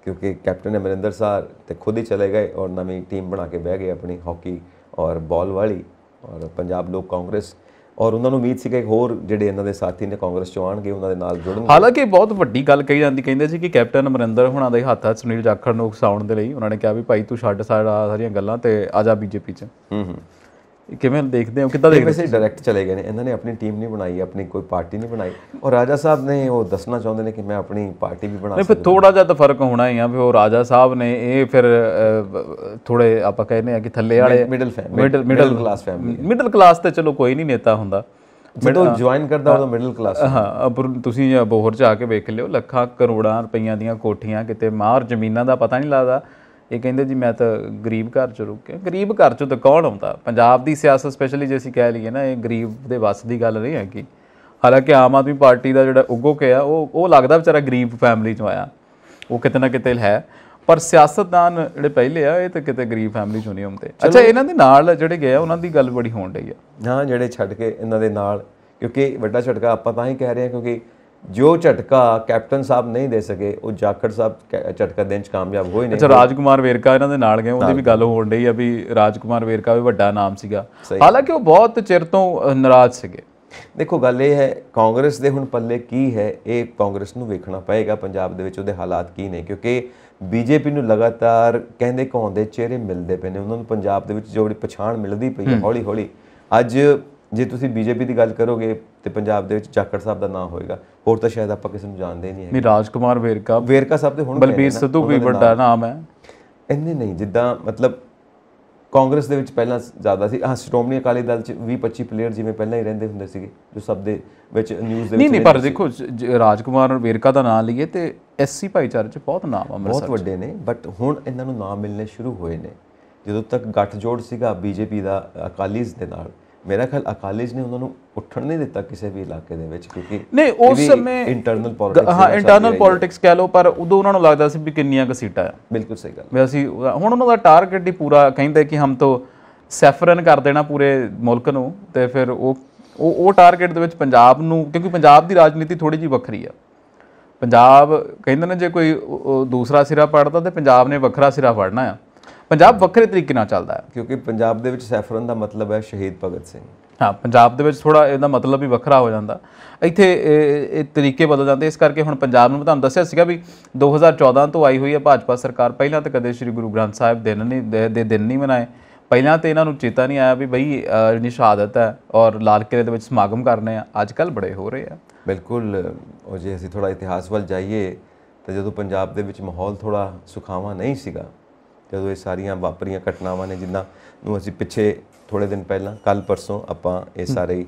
ਕਿਉਂਕਿ ਕੈਪਟਨ ਅਮਰਿੰਦਰ ਸਾਹਿਬ ਤੇ ਖੁਦ ਹੀ ਚਲੇ ਗਏ ਔਰ ਨਵੀਂ ਟੀਮ ਬਣਾ ਕੇ ਬਹਿ ਗਏ ਆਪਣੀ ਹਾਕੀ ਔਰ ਬਾਲ ਵਾਲੀ ਔਰ ਪੰਜਾਬ ਲੋਕ ਕਾਂਗਰਸ ਔਰ ਉਹਨਾਂ ਨੂੰ ਉਮੀਦ ਸੀ ਕਿ ਹੋਰ ਜਿਹੜੇ ਇਹਨਾਂ ਦੇ ਸਾਥੀ ਨੇ ਕਾਂਗਰਸ ਚੋਂ ਆਣਗੇ ਉਹਨਾਂ ਦੇ ਨਾਲ ਜੁੜਨਗੇ ਹਾਲਾਂਕਿ ਬਹੁਤ ਵੱਡੀ ਗੱਲ ਕਹੀ ਜਾਂਦੀ ਕਹਿੰਦੇ ਸੀ ਕਿ ਕੈਪਟਨ ਅਮਰਿੰਦਰ ਹੁਣਾਂ ਦੇ ਹੱਥ ਆ ਸੁਨੀਲ ਜਾਖੜ ਨੂੰ ਉਕਸਾਉਣ ਦੇ ਲਈ ਉਹਨਾਂ ਨੇ ਕਿਹਾ ਵੀ ਭਾਈ ਤੂੰ ਛੱਡ ਸਾਰਾ ਸਾਰੀਆਂ ਗੱਲਾਂ ਤੇ ਆ ਜਾ ਬੀਜੇਪੀ ਚ ਹੂੰ ਹੂੰ ਕਿਵੇਂ ਦੇਖਦੇ ਹੋ ਕਿੱਦਾਂ ਦੇਖਦੇ ਹੋ ਵੈਸੇ ਡਾਇਰੈਕਟ ਚਲੇ ਗਏ ਨੇ ਇਹਨਾਂ ਨੇ ਆਪਣੀ ਟੀਮ ਨਹੀਂ ਬਣਾਈ ਆਪਣੀ ਕੋਈ ਪਾਰਟੀ ਨਹੀਂ ਬਣਾਈ ਔਰ ਰਾਜਾ ਸਾਹਿਬ ਨੇ ਉਹ ਦੱਸਣਾ ਚਾਹੁੰਦੇ ਨੇ ਕਿ ਮੈਂ ਆਪਣੀ ਪਾਰਟੀ ਵੀ ਬਣਾ ਸਕਦਾ ਨਹੀਂ ਫਿਰ ਥੋੜਾ ਜਿਹਾ ਤਾਂ ਫਰਕ ਹੋਣਾ ਹੀ ਆ ਵੀ ਉਹ ਰਾਜਾ ਸਾਹਿਬ ਨੇ ਇਹ ਫਿਰ ਥੋੜੇ ਆਪਾਂ ਕਹਿੰਦੇ ਆ ਕਿ ਥੱਲੇ ਵਾਲੇ middle family middle class family middle class ਤੇ ਚਲੋ ਕੋਈ ਨਹੀਂ ਨੇਤਾ ਹੁੰਦਾ ਜਦੋਂ ਜੁਆਇਨ ਕਰਦਾ ਉਹ ਮਿਡਲ ਕਲਾਸ ਹਾਂ ਪਰ ਤੁਸੀਂ ਬੋਹਰ ਚ ਆ ਕੇ ਵੇਖ ਲਿਓ ਲੱਖਾਂ ਕਰੋੜਾਂ ਰੁਪਈਆਂ ਦੀਆਂ ਕੋਠੀਆਂ ਕਿਤੇ ਮਾਰ ਜ਼ਮੀਨਾਂ ਦਾ ਪਤਾ ਨਹੀਂ ਲੱਗਦਾ ਇਹ ਕਹਿੰਦੇ ਜੀ ਮੈਂ ਤਾਂ ਗਰੀਬ ਘਰ ਚੋਂ ਰੁਕਿਆ ਗਰੀਬ ਘਰ ਚੋਂ ਤਾਂ ਕੌਣ ਆਉਂਦਾ ਪੰਜਾਬ ਦੀ ਸਿਆਸਤ ਸਪੈਸ਼ਲੀ ਜੇ ਅਸੀਂ ਕਹਿ ਲਈਏ ਨਾ ਇਹ ਗਰੀਬ ਦੇ ਵੱਸ ਦੀ ਗੱਲ ਨਹੀਂ ਹੈ ਕਿ ਹਾਲਾਂਕਿ ਆਮ ਆਦਮੀ ਪਾਰਟੀ ਦਾ ਜਿਹੜਾ ਉਗੋ ਕੇ ਆ ਉਹ ਉਹ ਲੱਗਦਾ ਵਿਚਾਰਾ ਗਰੀਬ ਫੈਮਿਲੀ ਚੋਂ ਆਇਆ ਉਹ ਕਿਤੇ ਨਾ ਕਿਤੇ ਹੈ ਪਰ ਸਿਆਸਤਦਾਨ ਜਿਹੜੇ ਪਹਿਲੇ ਆ ਇਹ ਤਾਂ ਕਿਤੇ ਗਰੀਬ ਫੈਮਿਲੀ ਚੋਂ ਨਹੀਂ ਹੁੰਦੇ ਅੱਛਾ ਇਹਨਾਂ ਦੇ ਨਾਲ ਜਿਹੜੇ ਗਏ ਆ ਉਹਨਾਂ ਦੀ ਗੱਲ ਬੜੀ ਹੋਣ ਰਹੀ ਆ ਹਾਂ ਜਿਹੜੇ ਛੱਡ ਕੇ ਇਹਨਾਂ ਦੇ ਨਾਲ ਕਿਉਂਕਿ ਵੱਡਾ ਛੜਕਾ ਆਪਾਂ ਤਾਂ ਹੀ ਕਹਿ ਰਹੇ ਆ ਕਿਉਂਕਿ ਜੋ ਝਟਕਾ ਕੈਪਟਨ ਸਾਹਿਬ ਨਹੀਂ ਦੇ ਸਕੇ ਉਹ ਜਾਖੜ ਸਾਹਿਬ ਝਟਕਾ ਦੇਣ ਚ ਕਾਮਯਾਬ ਹੋਏ ਨਹੀਂ ਅੱਛਾ ਰਾਜਕੁਮਾਰ ਵੇਰਕਾ ਇਹਨਾਂ ਦੇ ਨਾਲ ਗਏ ਉਹਦੀ ਵੀ ਗੱਲ ਹੋਣ ਰਹੀ ਆ ਵੀ ਰਾਜਕੁਮਾਰ ਵੇਰਕਾ ਵੀ ਵੱਡਾ ਨਾਮ ਸੀਗਾ ਹਾਲਾਂਕਿ ਉਹ ਬਹੁਤ ਚਿਰ ਤੋਂ ਨਾਰਾਜ਼ ਸੀਗੇ ਦੇਖੋ ਗੱਲ ਇਹ ਹੈ ਕਾਂਗਰਸ ਦੇ ਹੁਣ ਪੱਲੇ ਕੀ ਹੈ ਇਹ ਕਾਂਗਰਸ ਨੂੰ ਵੇਖਣਾ ਪਏਗਾ ਪੰਜਾਬ ਦੇ ਵਿੱਚ ਉਹਦੇ ਹਾਲਾਤ ਕੀ ਨੇ ਕਿਉਂਕਿ ਬੀਜੇਪੀ ਨੂੰ ਲਗਾਤਾਰ ਕਹਿੰਦੇ ਕਹਾਉਂਦੇ ਚਿਹਰੇ ਮਿਲਦੇ ਪਏ ਨੇ ਉਹਨਾਂ ਨੂੰ ਪੰਜਾਬ ਦੇ ਵਿੱਚ ਜੋੜੀ ਪਛਾਣ ਮਿਲਦੀ ਪਈ ਹੈ ਹੌਲੀ ਹੌਲੀ ਅੱਜ ਜੇ ਤੁਸੀਂ ਬੀਜੇਪੀ ਦੀ ਗੱਲ ਕਰੋਗੇ ਤੇ ਪੰਜਾਬ ਦੇ ਵਿੱਚ ਜਾਖੜ ਸਾਹਿਬ ਦਾ ਨਾਮ ਹੋਏਗਾ ਹੋਰ ਤਾਂ ਸ਼ਾਇਦ ਆਪਾਂ ਕਿਸੇ ਨੂੰ ਜਾਣਦੇ ਨਹੀਂ ਹੈ ਨਹੀਂ ਰਾਜਕੁਮਾਰ ਵੇਰਕਾ ਵੇਰਕਾ ਸਾਹਿਬ ਦੇ ਹੁਣ ਬਲਬੀਰ ਸਿੱਧੂ ਵੀ ਵੱਡਾ ਨਾਮ ਹੈ ਇੰਨੇ ਨਹੀਂ ਜਿੱਦਾਂ ਮਤਲਬ ਕਾਂਗਰਸ ਦੇ ਵਿੱਚ ਪਹਿਲਾਂ ਜ਼ਿਆਦਾ ਸੀ ਹਾਂ ਸ਼੍ਰੋਮਣੀ ਅਕਾਲੀ ਦਲ ਚ 20 25 ਪਲੇਅਰ ਜਿਵੇਂ ਪਹਿਲਾਂ ਹੀ ਰਹਿੰਦੇ ਹੁੰਦੇ ਸੀਗੇ ਜੋ ਸਭ ਦੇ ਵਿੱਚ ਨਿਊਜ਼ ਦੇ ਵਿੱਚ ਨਹੀਂ ਨਹੀਂ ਪਰ ਦੇਖੋ ਰਾਜਕੁਮਾਰ ਵੇਰਕਾ ਦਾ ਨਾਮ ਲਈਏ ਤੇ ਐਸਸੀ ਭਾਈਚਾਰੇ ਚ ਬਹੁਤ ਨਾਮ ਅੰਮ੍ਰਿਤਸਰ ਬਹੁਤ ਵੱਡੇ ਨੇ ਬਟ ਹੁਣ ਇਹਨਾਂ ਨੂੰ ਨਾਮ ਮਿਲਨੇ ਸ਼ੁਰੂ ਹੋਏ ਨੇ ਜਦੋਂ ਤੱਕ ਗੱਠਜੋੜ ਸੀਗਾ ਬੀਜੇਪੀ ਦਾ ਅਕਾਲੀਜ਼ ਦੇ ਨਾਲ ਮੇਰਾ ਖਿਆਲ ਅਕਾਲੀਜ ਨੇ ਉਹਨਾਂ ਨੂੰ ਉੱਠਣ ਨਹੀਂ ਦਿੱਤਾ ਕਿਸੇ ਵੀ ਇਲਾਕੇ ਦੇ ਵਿੱਚ ਕਿਉਂਕਿ ਨਹੀਂ ਉਸ ਸਮੇਂ ਇੰਟਰਨਲ ਪੋਲਿਟਿਕਸ ਹਾਂ ਇੰਟਰਨਲ ਪੋਲਿਟਿਕਸ ਕਹਿ ਲਓ ਪਰ ਉਦੋਂ ਉਹਨਾਂ ਨੂੰ ਲੱਗਦਾ ਸੀ ਵੀ ਕਿੰਨੀਆਂ ਕਸੀਟਾਂ ਆ ਬਿਲਕੁਲ ਸਹੀ ਗੱਲ ਵੈਸੀ ਹੁਣ ਉਹਨਾਂ ਦਾ ਟਾਰਗੇਟ ਹੀ ਪੂਰਾ ਕਹਿੰਦੇ ਕਿ ਹਮ ਤੋਂ ਸੈਫਰਨ ਕਰ ਦੇਣਾ ਪੂਰੇ ਮੁਲਕ ਨੂੰ ਤੇ ਫਿਰ ਉਹ ਉਹ ਉਹ ਟਾਰਗੇਟ ਦੇ ਵਿੱਚ ਪੰਜਾਬ ਨੂੰ ਕਿਉਂਕਿ ਪੰਜਾਬ ਦੀ ਰਾਜਨੀਤੀ ਥੋੜੀ ਜੀ ਵੱਖਰੀ ਆ ਪੰਜਾਬ ਕਹਿੰਦੇ ਨੇ ਜੇ ਕੋਈ ਦੂਸਰਾ ਸਿਰਾ ਪੜਦਾ ਤੇ ਪੰਜਾਬ ਨੇ ਵੱਖਰਾ ਸਿਰਾ ਪੜਨਾ ਆ ਪੰਜਾਬ ਵੱਖਰੇ ਤਰੀਕੇ ਨਾਲ ਚੱਲਦਾ ਹੈ ਕਿਉਂਕਿ ਪੰਜਾਬ ਦੇ ਵਿੱਚ ਸੈਫਰਨ ਦਾ ਮਤਲਬ ਹੈ ਸ਼ਹੀਦ ਭਗਤ ਸਿੰਘ ਹਾਂ ਪੰਜਾਬ ਦੇ ਵਿੱਚ ਥੋੜਾ ਇਹਦਾ ਮਤਲਬ ਵੀ ਵੱਖਰਾ ਹੋ ਜਾਂਦਾ ਇੱਥੇ ਇਹ ਤਰੀਕੇ ਬਦਲ ਜਾਂਦੇ ਇਸ ਕਰਕੇ ਹੁਣ ਪੰਜਾਬ ਨੂੰ ਤੁਹਾਨੂੰ ਦੱਸਿਆ ਸੀਗਾ ਵੀ 2014 ਤੋਂ ਆਈ ਹੋਈ ਹੈ ਭਾਜਪਾ ਸਰਕਾਰ ਪਹਿਲਾਂ ਤਾਂ ਕਦੇ ਸ੍ਰੀ ਗੁਰੂ ਗ੍ਰੰਥ ਸਾਹਿਬ ਦਿਨ ਨਹੀਂ ਦੇ ਦਿਨ ਨਹੀਂ ਮਨਾਏ ਪਹਿਲਾਂ ਤੇ ਇਹਨਾਂ ਨੂੰ ਚੇਤਾ ਨਹੀਂ ਆਇਆ ਵੀ ਬਈ ਜਿਹੜੀ ਸ਼ਹਾਦਤ ਹੈ ਔਰ ਲਾਲ ਕਿਲੇ ਦੇ ਵਿੱਚ ਸਮਾਗਮ ਕਰਨੇ ਆ ਅੱਜ ਕੱਲ ਬੜੇ ਹੋ ਰਹੇ ਆ ਬਿਲਕੁਲ ਉਹ ਜੇ ਅਸੀਂ ਥੋੜਾ ਇਤਿਹਾਸ ਵੱਲ ਜਾਈਏ ਤਾਂ ਜਦੋਂ ਪੰਜਾਬ ਦੇ ਵਿੱਚ ਮਾਹੌਲ ਥੋੜਾ ਸੁਖਾਵਾ ਨਹੀਂ ਸੀਗਾ ਜਦੋਂ ਇਹ ਸਾਰੀਆਂ ਵਾਪਰੀਆਂ ਘਟਨਾਵਾਂ ਨੇ ਜਿੰਨਾ ਨੂੰ ਅਸੀਂ ਪਿੱਛੇ ਥੋੜੇ ਦਿਨ ਪਹਿਲਾਂ ਕੱਲ ਪਰਸੋਂ ਆਪਾਂ ਇਹ ਸਾਰੇ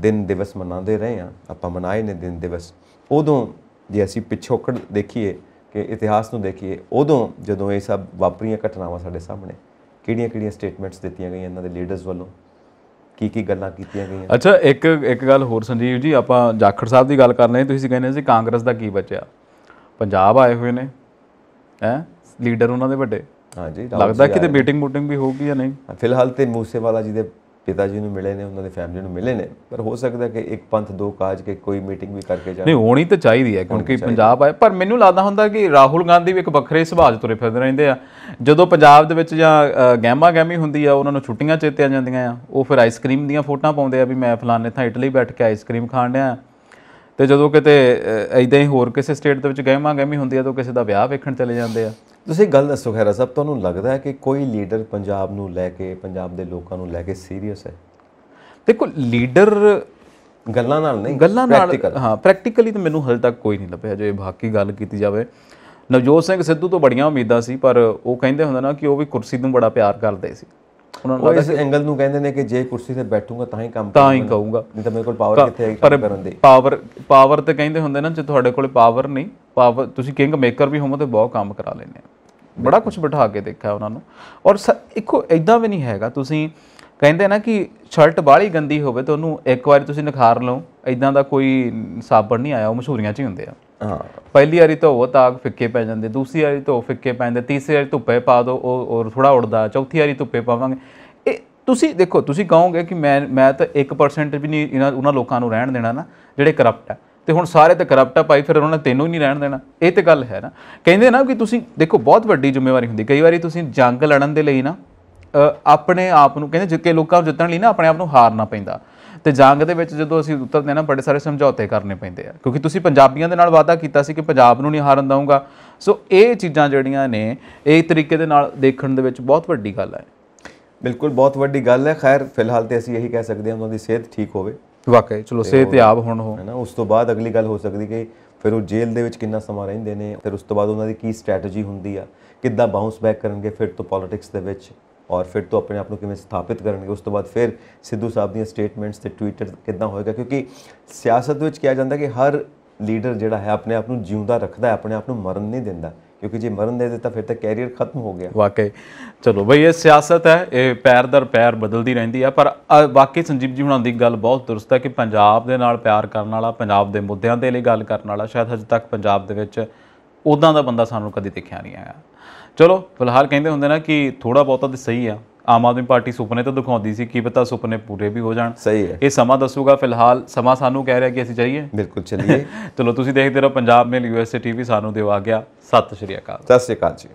ਦਿਨ ਦਿਵਸ ਮਨਾਉਂਦੇ ਰਹੇ ਆ ਆਪਾਂ ਮਨਾਏ ਨੇ ਦਿਨ ਦਿਵਸ ਉਦੋਂ ਜੇ ਅਸੀਂ ਪਿਛੋਕੜ ਦੇਖੀਏ ਕਿ ਇਤਿਹਾਸ ਨੂੰ ਦੇਖੀਏ ਉਦੋਂ ਜਦੋਂ ਇਹ ਸਭ ਵਾਪਰੀਆਂ ਘਟਨਾਵਾਂ ਸਾਡੇ ਸਾਹਮਣੇ ਕਿਹੜੀਆਂ-ਕਿਹੜੀਆਂ ਸਟੇਟਮੈਂਟਸ ਦਿੱਤੀਆਂ ਗਈਆਂ ਇਹਨਾਂ ਦੇ ਲੀਡਰਸ ਵੱਲੋਂ ਕੀ ਕੀ ਗੱਲਾਂ ਕੀਤੀਆਂ ਗਈਆਂ ਅੱਛਾ ਇੱਕ ਇੱਕ ਗੱਲ ਹੋਰ ਸੰਜੀਵ ਜੀ ਆਪਾਂ ਜਾਖੜ ਸਾਹਿਬ ਦੀ ਗੱਲ ਕਰ ਰਹੇ ਤੁਸੀਂ ਕਹਿੰਦੇ ਸੀ ਕਾਂਗਰਸ ਦਾ ਕੀ ਬਚਿਆ ਪੰਜਾਬ ਆਏ ਹੋਏ ਨੇ ਹੈ ਲੀਡਰ ਉਹਨਾਂ ਦੇ ਵੱਡੇ ਹਾਂਜੀ ਲੱਗਦਾ ਕਿਤੇ ਮੀਟਿੰਗ ਮੂਟਿੰਗ ਵੀ ਹੋਊਗੀ ਜਾਂ ਨਹੀਂ ਫਿਲਹਾਲ ਤੇ ਮੂਸੇਵਾਲਾ ਜੀ ਦੇ ਪਿਤਾ ਜੀ ਨੂੰ ਮਿਲੇ ਨੇ ਉਹਨਾਂ ਦੇ ਫੈਮਿਲੀ ਨੂੰ ਮਿਲੇ ਨੇ ਪਰ ਹੋ ਸਕਦਾ ਕਿ ਇੱਕ ਪੰਥ ਦੋ ਕਾਜ ਕੇ ਕੋਈ ਮੀਟਿੰਗ ਵੀ ਕਰਕੇ ਜਾਵੇ ਨਹੀਂ ਹੋਣੀ ਤਾਂ ਚਾਹੀਦੀ ਹੈ ਕਿਉਂਕਿ ਪੰਜਾਬ ਆਏ ਪਰ ਮੈਨੂੰ ਲੱਗਦਾ ਹੁੰਦਾ ਕਿ ਰਾਹੁਲ ਗਾਂਧੀ ਵੀ ਇੱਕ ਵੱਖਰੇ ਸੁਭਾਅ ਦੇ ਤੁਰੇ ਫਿਰਦੇ ਰਹਿੰਦੇ ਆ ਜਦੋਂ ਪੰਜਾਬ ਦੇ ਵਿੱਚ ਜਾਂ ਗਹਿਮਾ ਗਹਿਮੀ ਹੁੰਦੀ ਆ ਉਹਨਾਂ ਨੂੰ ਛੁੱਟੀਆਂ ਚੇਤੇ ਆ ਜਾਂਦੀਆਂ ਆ ਉਹ ਫਿਰ ਆਈਸਕ੍ਰੀਮ ਦੀਆਂ ਫੋਟੋਆਂ ਪਾਉਂਦੇ ਆ ਵੀ ਮੈਂ ਫਲਾਣੇ ਥਾਂ ਇਟਲੀ ਬੈਠ ਕੇ ਆਈਸਕ੍ਰੀਮ ਖਾਣ ਰਿਹਾ ਤੇ ਜਦੋਂ ਕਿਤੇ ਐਦਾਂ ਹੀ ਹੋਰ ਕਿਸੇ ਸਟੇਟ ਦੇ ਵਿੱਚ ਗਹਿਮਾ ਗਹਿਮੀ ਹੁੰਦੀ ਆ ਤਾਂ ਕਿਸੇ ਦਾ ਵਿਆਹ ਵੇਖਣ ਚਲੇ ਜਾਂਦੇ ਆ ਤੁਸੀਂ ਗੱਲ ਦੱਸੋ ਖੈਰਾ ਸਾਹਿਬ ਤੁਹਾਨੂੰ ਲੱਗਦਾ ਹੈ ਕਿ ਕੋਈ ਲੀਡਰ ਪੰਜਾਬ ਨੂੰ ਲੈ ਕੇ ਪੰਜਾਬ ਦੇ ਲੋਕਾਂ ਨੂੰ ਲੈ ਕੇ ਸੀਰੀਅਸ ਹੈ ਦੇਖੋ ਲੀਡਰ ਗੱਲਾਂ ਨਾਲ ਨਹੀਂ ਗੱਲਾਂ ਨਾਲ ਹਾਂ ਪ੍ਰੈਕਟੀਕਲੀ ਤਾਂ ਮੈਨੂੰ ਹਜੇ ਤੱਕ ਕੋਈ ਨਹੀਂ ਲੱਭਿਆ ਜੇ ਬਾਕੀ ਗੱਲ ਕੀਤੀ ਜਾਵੇ ਨਵਜੋਤ ਸਿੰਘ ਸਿੱਧੂ ਤੋਂ ਬੜੀਆਂ ਉਮੀਦਾਂ ਸੀ ਪਰ ਉਹ ਕਹਿੰਦੇ ਹੁੰਦੇ ਨਾ ਕਿ ਉਹ ਵੀ ਕੁਰਸੀ ਨੂੰ ਬੜਾ ਪਿਆਰ ਕਰਦੇ ਸੀ ਉਹਨਾਂ ਨੂੰ ਲੱਗਦਾ ਕਿ ਐਂਗਲ ਨੂੰ ਕਹਿੰਦੇ ਨੇ ਕਿ ਜੇ ਕੁਰਸੀ ਤੇ ਬੈਠੂਗਾ ਤਾਂ ਹੀ ਕੰਮ ਤਾਂ ਹੀ ਕਰੂਗਾ ਨਹੀਂ ਤਾਂ ਮੇਰੇ ਕੋਲ ਪਾਵਰ ਕਿੱਥੇ ਹੈ ਕੰਮ ਕਰਨ ਦੀ ਪਾਵਰ ਪਾਵਰ ਤੇ ਕਹਿੰਦੇ ਹੁੰਦੇ ਨਾ ਜੇ ਤੁਹਾਡੇ ਕੋਲ ਪਾਵਰ ਨਹੀਂ ਪਾਵਰ ਤੁਸੀਂ ਕਿੰਗ ਮੇਕਰ ਵੀ ਹੋਵੋ ਤੇ ਬਹੁਤ ਕੰਮ ਕਰਾ ਲੈਨੇ ਬੜਾ ਕੁਝ ਬਿਠਾ ਕੇ ਦੇਖਿਆ ਉਹਨਾਂ ਨੂੰ ਔਰ ਇੱਕੋ ਐਦਾਂ ਵੀ ਨਹੀਂ ਹੈਗਾ ਤੁਸੀਂ ਕਹਿੰਦੇ ਨਾ ਕਿ ਸ਼ਰਟ ਬਾਹਲੀ ਗੰਦੀ ਹੋਵੇ ਤਾਂ ਉਹਨੂੰ ਇੱਕ ਵਾਰੀ ਤੁਸੀਂ ਨਿਖਾਰ ਲਓ ਐਦਾਂ ਦਾ ਕੋਈ ਸਾਬਣ ਨਹੀਂ ਆਇਆ ਉਹ ਮਸ਼ਹੂਰੀਆਂ 'ਚ ਹੀ ਹੁੰਦੇ ਆ ਹਾਂ ਪਹਿਲੀ ਵਾਰੀ ਉਹ ਤਾਂ ਫਿੱਕੇ ਪੈ ਜਾਂਦੇ ਦੂਸਰੀ ਵਾਰੀ ਉਹ ਫਿੱਕੇ ਪੈਂਦੇ ਤੀਸਰੀ ਵਾਰੀ ਧੁੱਪੇ ਪਾ ਦੋ ਉਹ ਔਰ ਥੋੜਾ ਉੜਦਾ ਚੌਥੀ ਵਾਰੀ ਧੁੱਪੇ ਪਾਵਾਂਗੇ ਇਹ ਤੁਸੀਂ ਦੇਖੋ ਤੁਸੀਂ ਕਹੋਗੇ ਕਿ ਮੈਂ ਮੈਂ ਤਾਂ 1% ਵੀ ਨਹੀਂ ਇਹਨਾਂ ਉਹਨਾਂ ਲੋਕਾਂ ਨੂੰ ਰਹਿਣ ਦੇਣਾ ਨਾ ਜਿਹੜੇ ਕਰਪਟ ਹੈ ਤੇ ਹੁਣ ਸਾਰੇ ਤਾਂ ਕਰਪਟ ਆ ਭਾਈ ਫਿਰ ਉਹਨਾਂ ਨੇ ਤੈਨੂੰ ਹੀ ਨਹੀਂ ਰਹਿਣ ਦੇਣਾ ਇਹ ਤੇ ਗੱਲ ਹੈ ਨਾ ਕਹਿੰਦੇ ਨਾ ਕਿ ਤੁਸੀਂ ਦੇਖੋ ਬਹੁਤ ਵੱਡੀ ਜ਼ਿੰਮੇਵਾਰੀ ਹੁੰਦੀ ਕਈ ਵਾਰੀ ਤੁਸੀਂ ਜੰਗ ਲੜਨ ਦੇ ਲਈ ਨਾ ਆਪਣੇ ਆਪ ਨੂੰ ਕਹਿੰਦੇ ਜਿੱਕੇ ਲੋਕਾਂ ਨੂੰ ਜਿੱਤਣ ਲਈ ਨਾ ਆਪਣੇ ਆਪ ਨੂੰ ਹਾਰਨਾ ਪੈਂਦਾ ਤੇ ਜੰਗ ਦੇ ਵਿੱਚ ਜਦੋਂ ਅਸੀਂ ਉਤਰਦੇ ਨਾ ਬੜੇ ਸਾਰੇ ਸਮਝੌਤੇ ਕਰਨੇ ਪੈਂਦੇ ਆ ਕਿਉਂਕਿ ਤੁਸੀਂ ਪੰਜਾਬੀਆਂ ਦੇ ਨਾਲ ਵਾਅਦਾ ਕੀਤਾ ਸੀ ਕਿ ਪੰਜਾਬ ਨੂੰ ਨਹੀਂ ਹਾਰਨ ਦਊਗਾ ਸੋ ਇਹ ਚੀਜ਼ਾਂ ਜਿਹੜੀਆਂ ਨੇ ਇਹ ਤਰੀਕੇ ਦੇ ਨਾਲ ਦੇਖਣ ਦੇ ਵਿੱਚ ਬਹੁਤ ਵੱਡੀ ਗੱਲ ਹੈ ਬਿਲਕੁਲ ਬਹੁਤ ਵੱਡੀ ਗੱਲ ਹੈ ਖੈਰ ਫਿਲਹਾਲ ਤੇ ਅਸੀਂ ਇਹੀ ਕਹਿ ਸਕਦੇ ਹਾਂ ਉਹਨਾਂ ਦੀ ਸਿਹਤ ਠੀਕ ਹੋਵੇ ਵਾਕਈ ਚਲੋ ਸਿਹਤ ਯਾਬ ਹੁਣ ਹੋ ਹੈ ਨਾ ਉਸ ਤੋਂ ਬਾਅਦ ਅਗਲੀ ਗੱਲ ਹੋ ਸਕਦੀ ਕਿ ਫਿਰ ਉਹ ਜੇਲ੍ਹ ਦੇ ਵਿੱਚ ਕਿੰਨਾ ਸਮਾਂ ਰਹਿੰਦੇ ਨੇ ਫਿਰ ਉਸ ਤੋਂ ਬਾਅਦ ਉਹਨਾਂ ਦੀ ਕੀ ਸਟ੍ਰੈਟਜੀ ਹੁੰਦੀ ਆ ਕਿੱਦਾਂ ਬਾਉਂਸ ਬੈਕ ਕਰਨਗੇ ਫਿਰ ਤੋਂ ਪੋਲਿਟਿਕਸ ਦੇ ਵਿੱਚ ਔਰ ਫਿਰ ਤੋਂ ਆਪਣੇ ਆਪ ਨੂੰ ਕਿਵੇਂ ਸਥਾਪਿਤ ਕਰਨਗੇ ਉਸ ਤੋਂ ਬਾਅਦ ਫਿਰ ਸਿੱਧੂ ਸਾਹਿਬ ਦੀਆਂ ਸਟੇਟਮੈਂਟਸ ਤੇ ਟਵਿੱਟਰ ਕਿਦਾਂ ਹੋਏਗਾ ਕਿਉਂਕਿ ਸਿਆਸਤ ਵਿੱਚ ਕਿਹਾ ਜਾਂਦਾ ਕਿ ਹਰ ਲੀਡਰ ਜਿਹੜਾ ਹੈ ਆਪਣੇ ਆਪ ਨੂੰ ਜਿਉਂਦਾ ਰੱਖਦਾ ਹੈ ਆਪਣੇ ਆਪ ਨੂੰ ਮਰਨ ਨਹੀਂ ਦਿੰਦਾ ਕਿਉਂਕਿ ਜੇ ਮਰਨ ਦੇ ਦਿੱਤਾ ਫਿਰ ਤਾਂ ਕੈਰੀਅਰ ਖਤਮ ਹੋ ਗਿਆ ਵਾਕਈ ਚਲੋ ਬਈ ਇਹ ਸਿਆਸਤ ਹੈ ਇਹ ਪੈਰ ਦਰ ਪੈਰ ਬਦਲਦੀ ਰਹਿੰਦੀ ਆ ਪਰ ਵਾਕਈ ਸੰਜੀਵ ਜੀ ਹੁਣਾਂ ਦੀ ਗੱਲ ਬਹੁਤ ਦਰਸਤ ਹੈ ਕਿ ਪੰਜਾਬ ਦੇ ਨਾਲ ਪਿਆਰ ਕਰਨ ਵਾਲਾ ਪੰਜਾਬ ਦੇ ਮੁੱਦਿਆਂ ਦੇ ਲਈ ਗੱਲ ਕਰਨ ਵਾਲਾ ਸ਼ਾਇਦ ਅਜੇ ਤੱਕ ਪੰਜਾਬ ਦੇ ਵਿੱਚ ਉਦਾਂ ਦਾ ਬੰਦਾ ਸਾਨੂੰ ਕਦੀ ਦੇਖਿਆ ਨਹੀਂ ਆਇਆ ਚਲੋ ਫਿਲਹਾਲ ਕਹਿੰਦੇ ਹੁੰਦੇ ਨਾ ਕਿ ਥੋੜਾ ਬਹੁਤਾ ਤੇ ਸਹੀ ਆ ਆਮ ਆਦਮੀ ਪਾਰਟੀ ਸੁਪਨੇ ਤਾਂ ਦਿਖਾਉਂਦੀ ਸੀ ਕੀ ਪਤਾ ਸੁਪਨੇ ਪੂਰੇ ਵੀ ਹੋ ਜਾਣ ਸਹੀ ਹੈ ਇਹ ਸਮਾਂ ਦੱਸੂਗਾ ਫਿਲਹਾਲ ਸਮਾਂ ਸਾਨੂੰ ਕਹਿ ਰਿਹਾ ਕਿ ਅਸੀਂ ਚਾਹੀਏ ਬਿਲਕੁਲ ਚੱਲੀਏ ਚਲੋ ਤੁਸੀਂ ਦੇਖਦੇ ਰਹੋ ਪੰਜਾਬ ਮੇਲ ਯੂਐਸਏ ਟੀਵੀ ਸਾਨੂੰ ਦਿਵਾ ਗਿਆ ਸਤਿ ਸ਼੍ਰੀ ਅਕਾਲ ਸਤਿ ਸ਼੍ਰੀ ਅਕਾਲ ਜੀ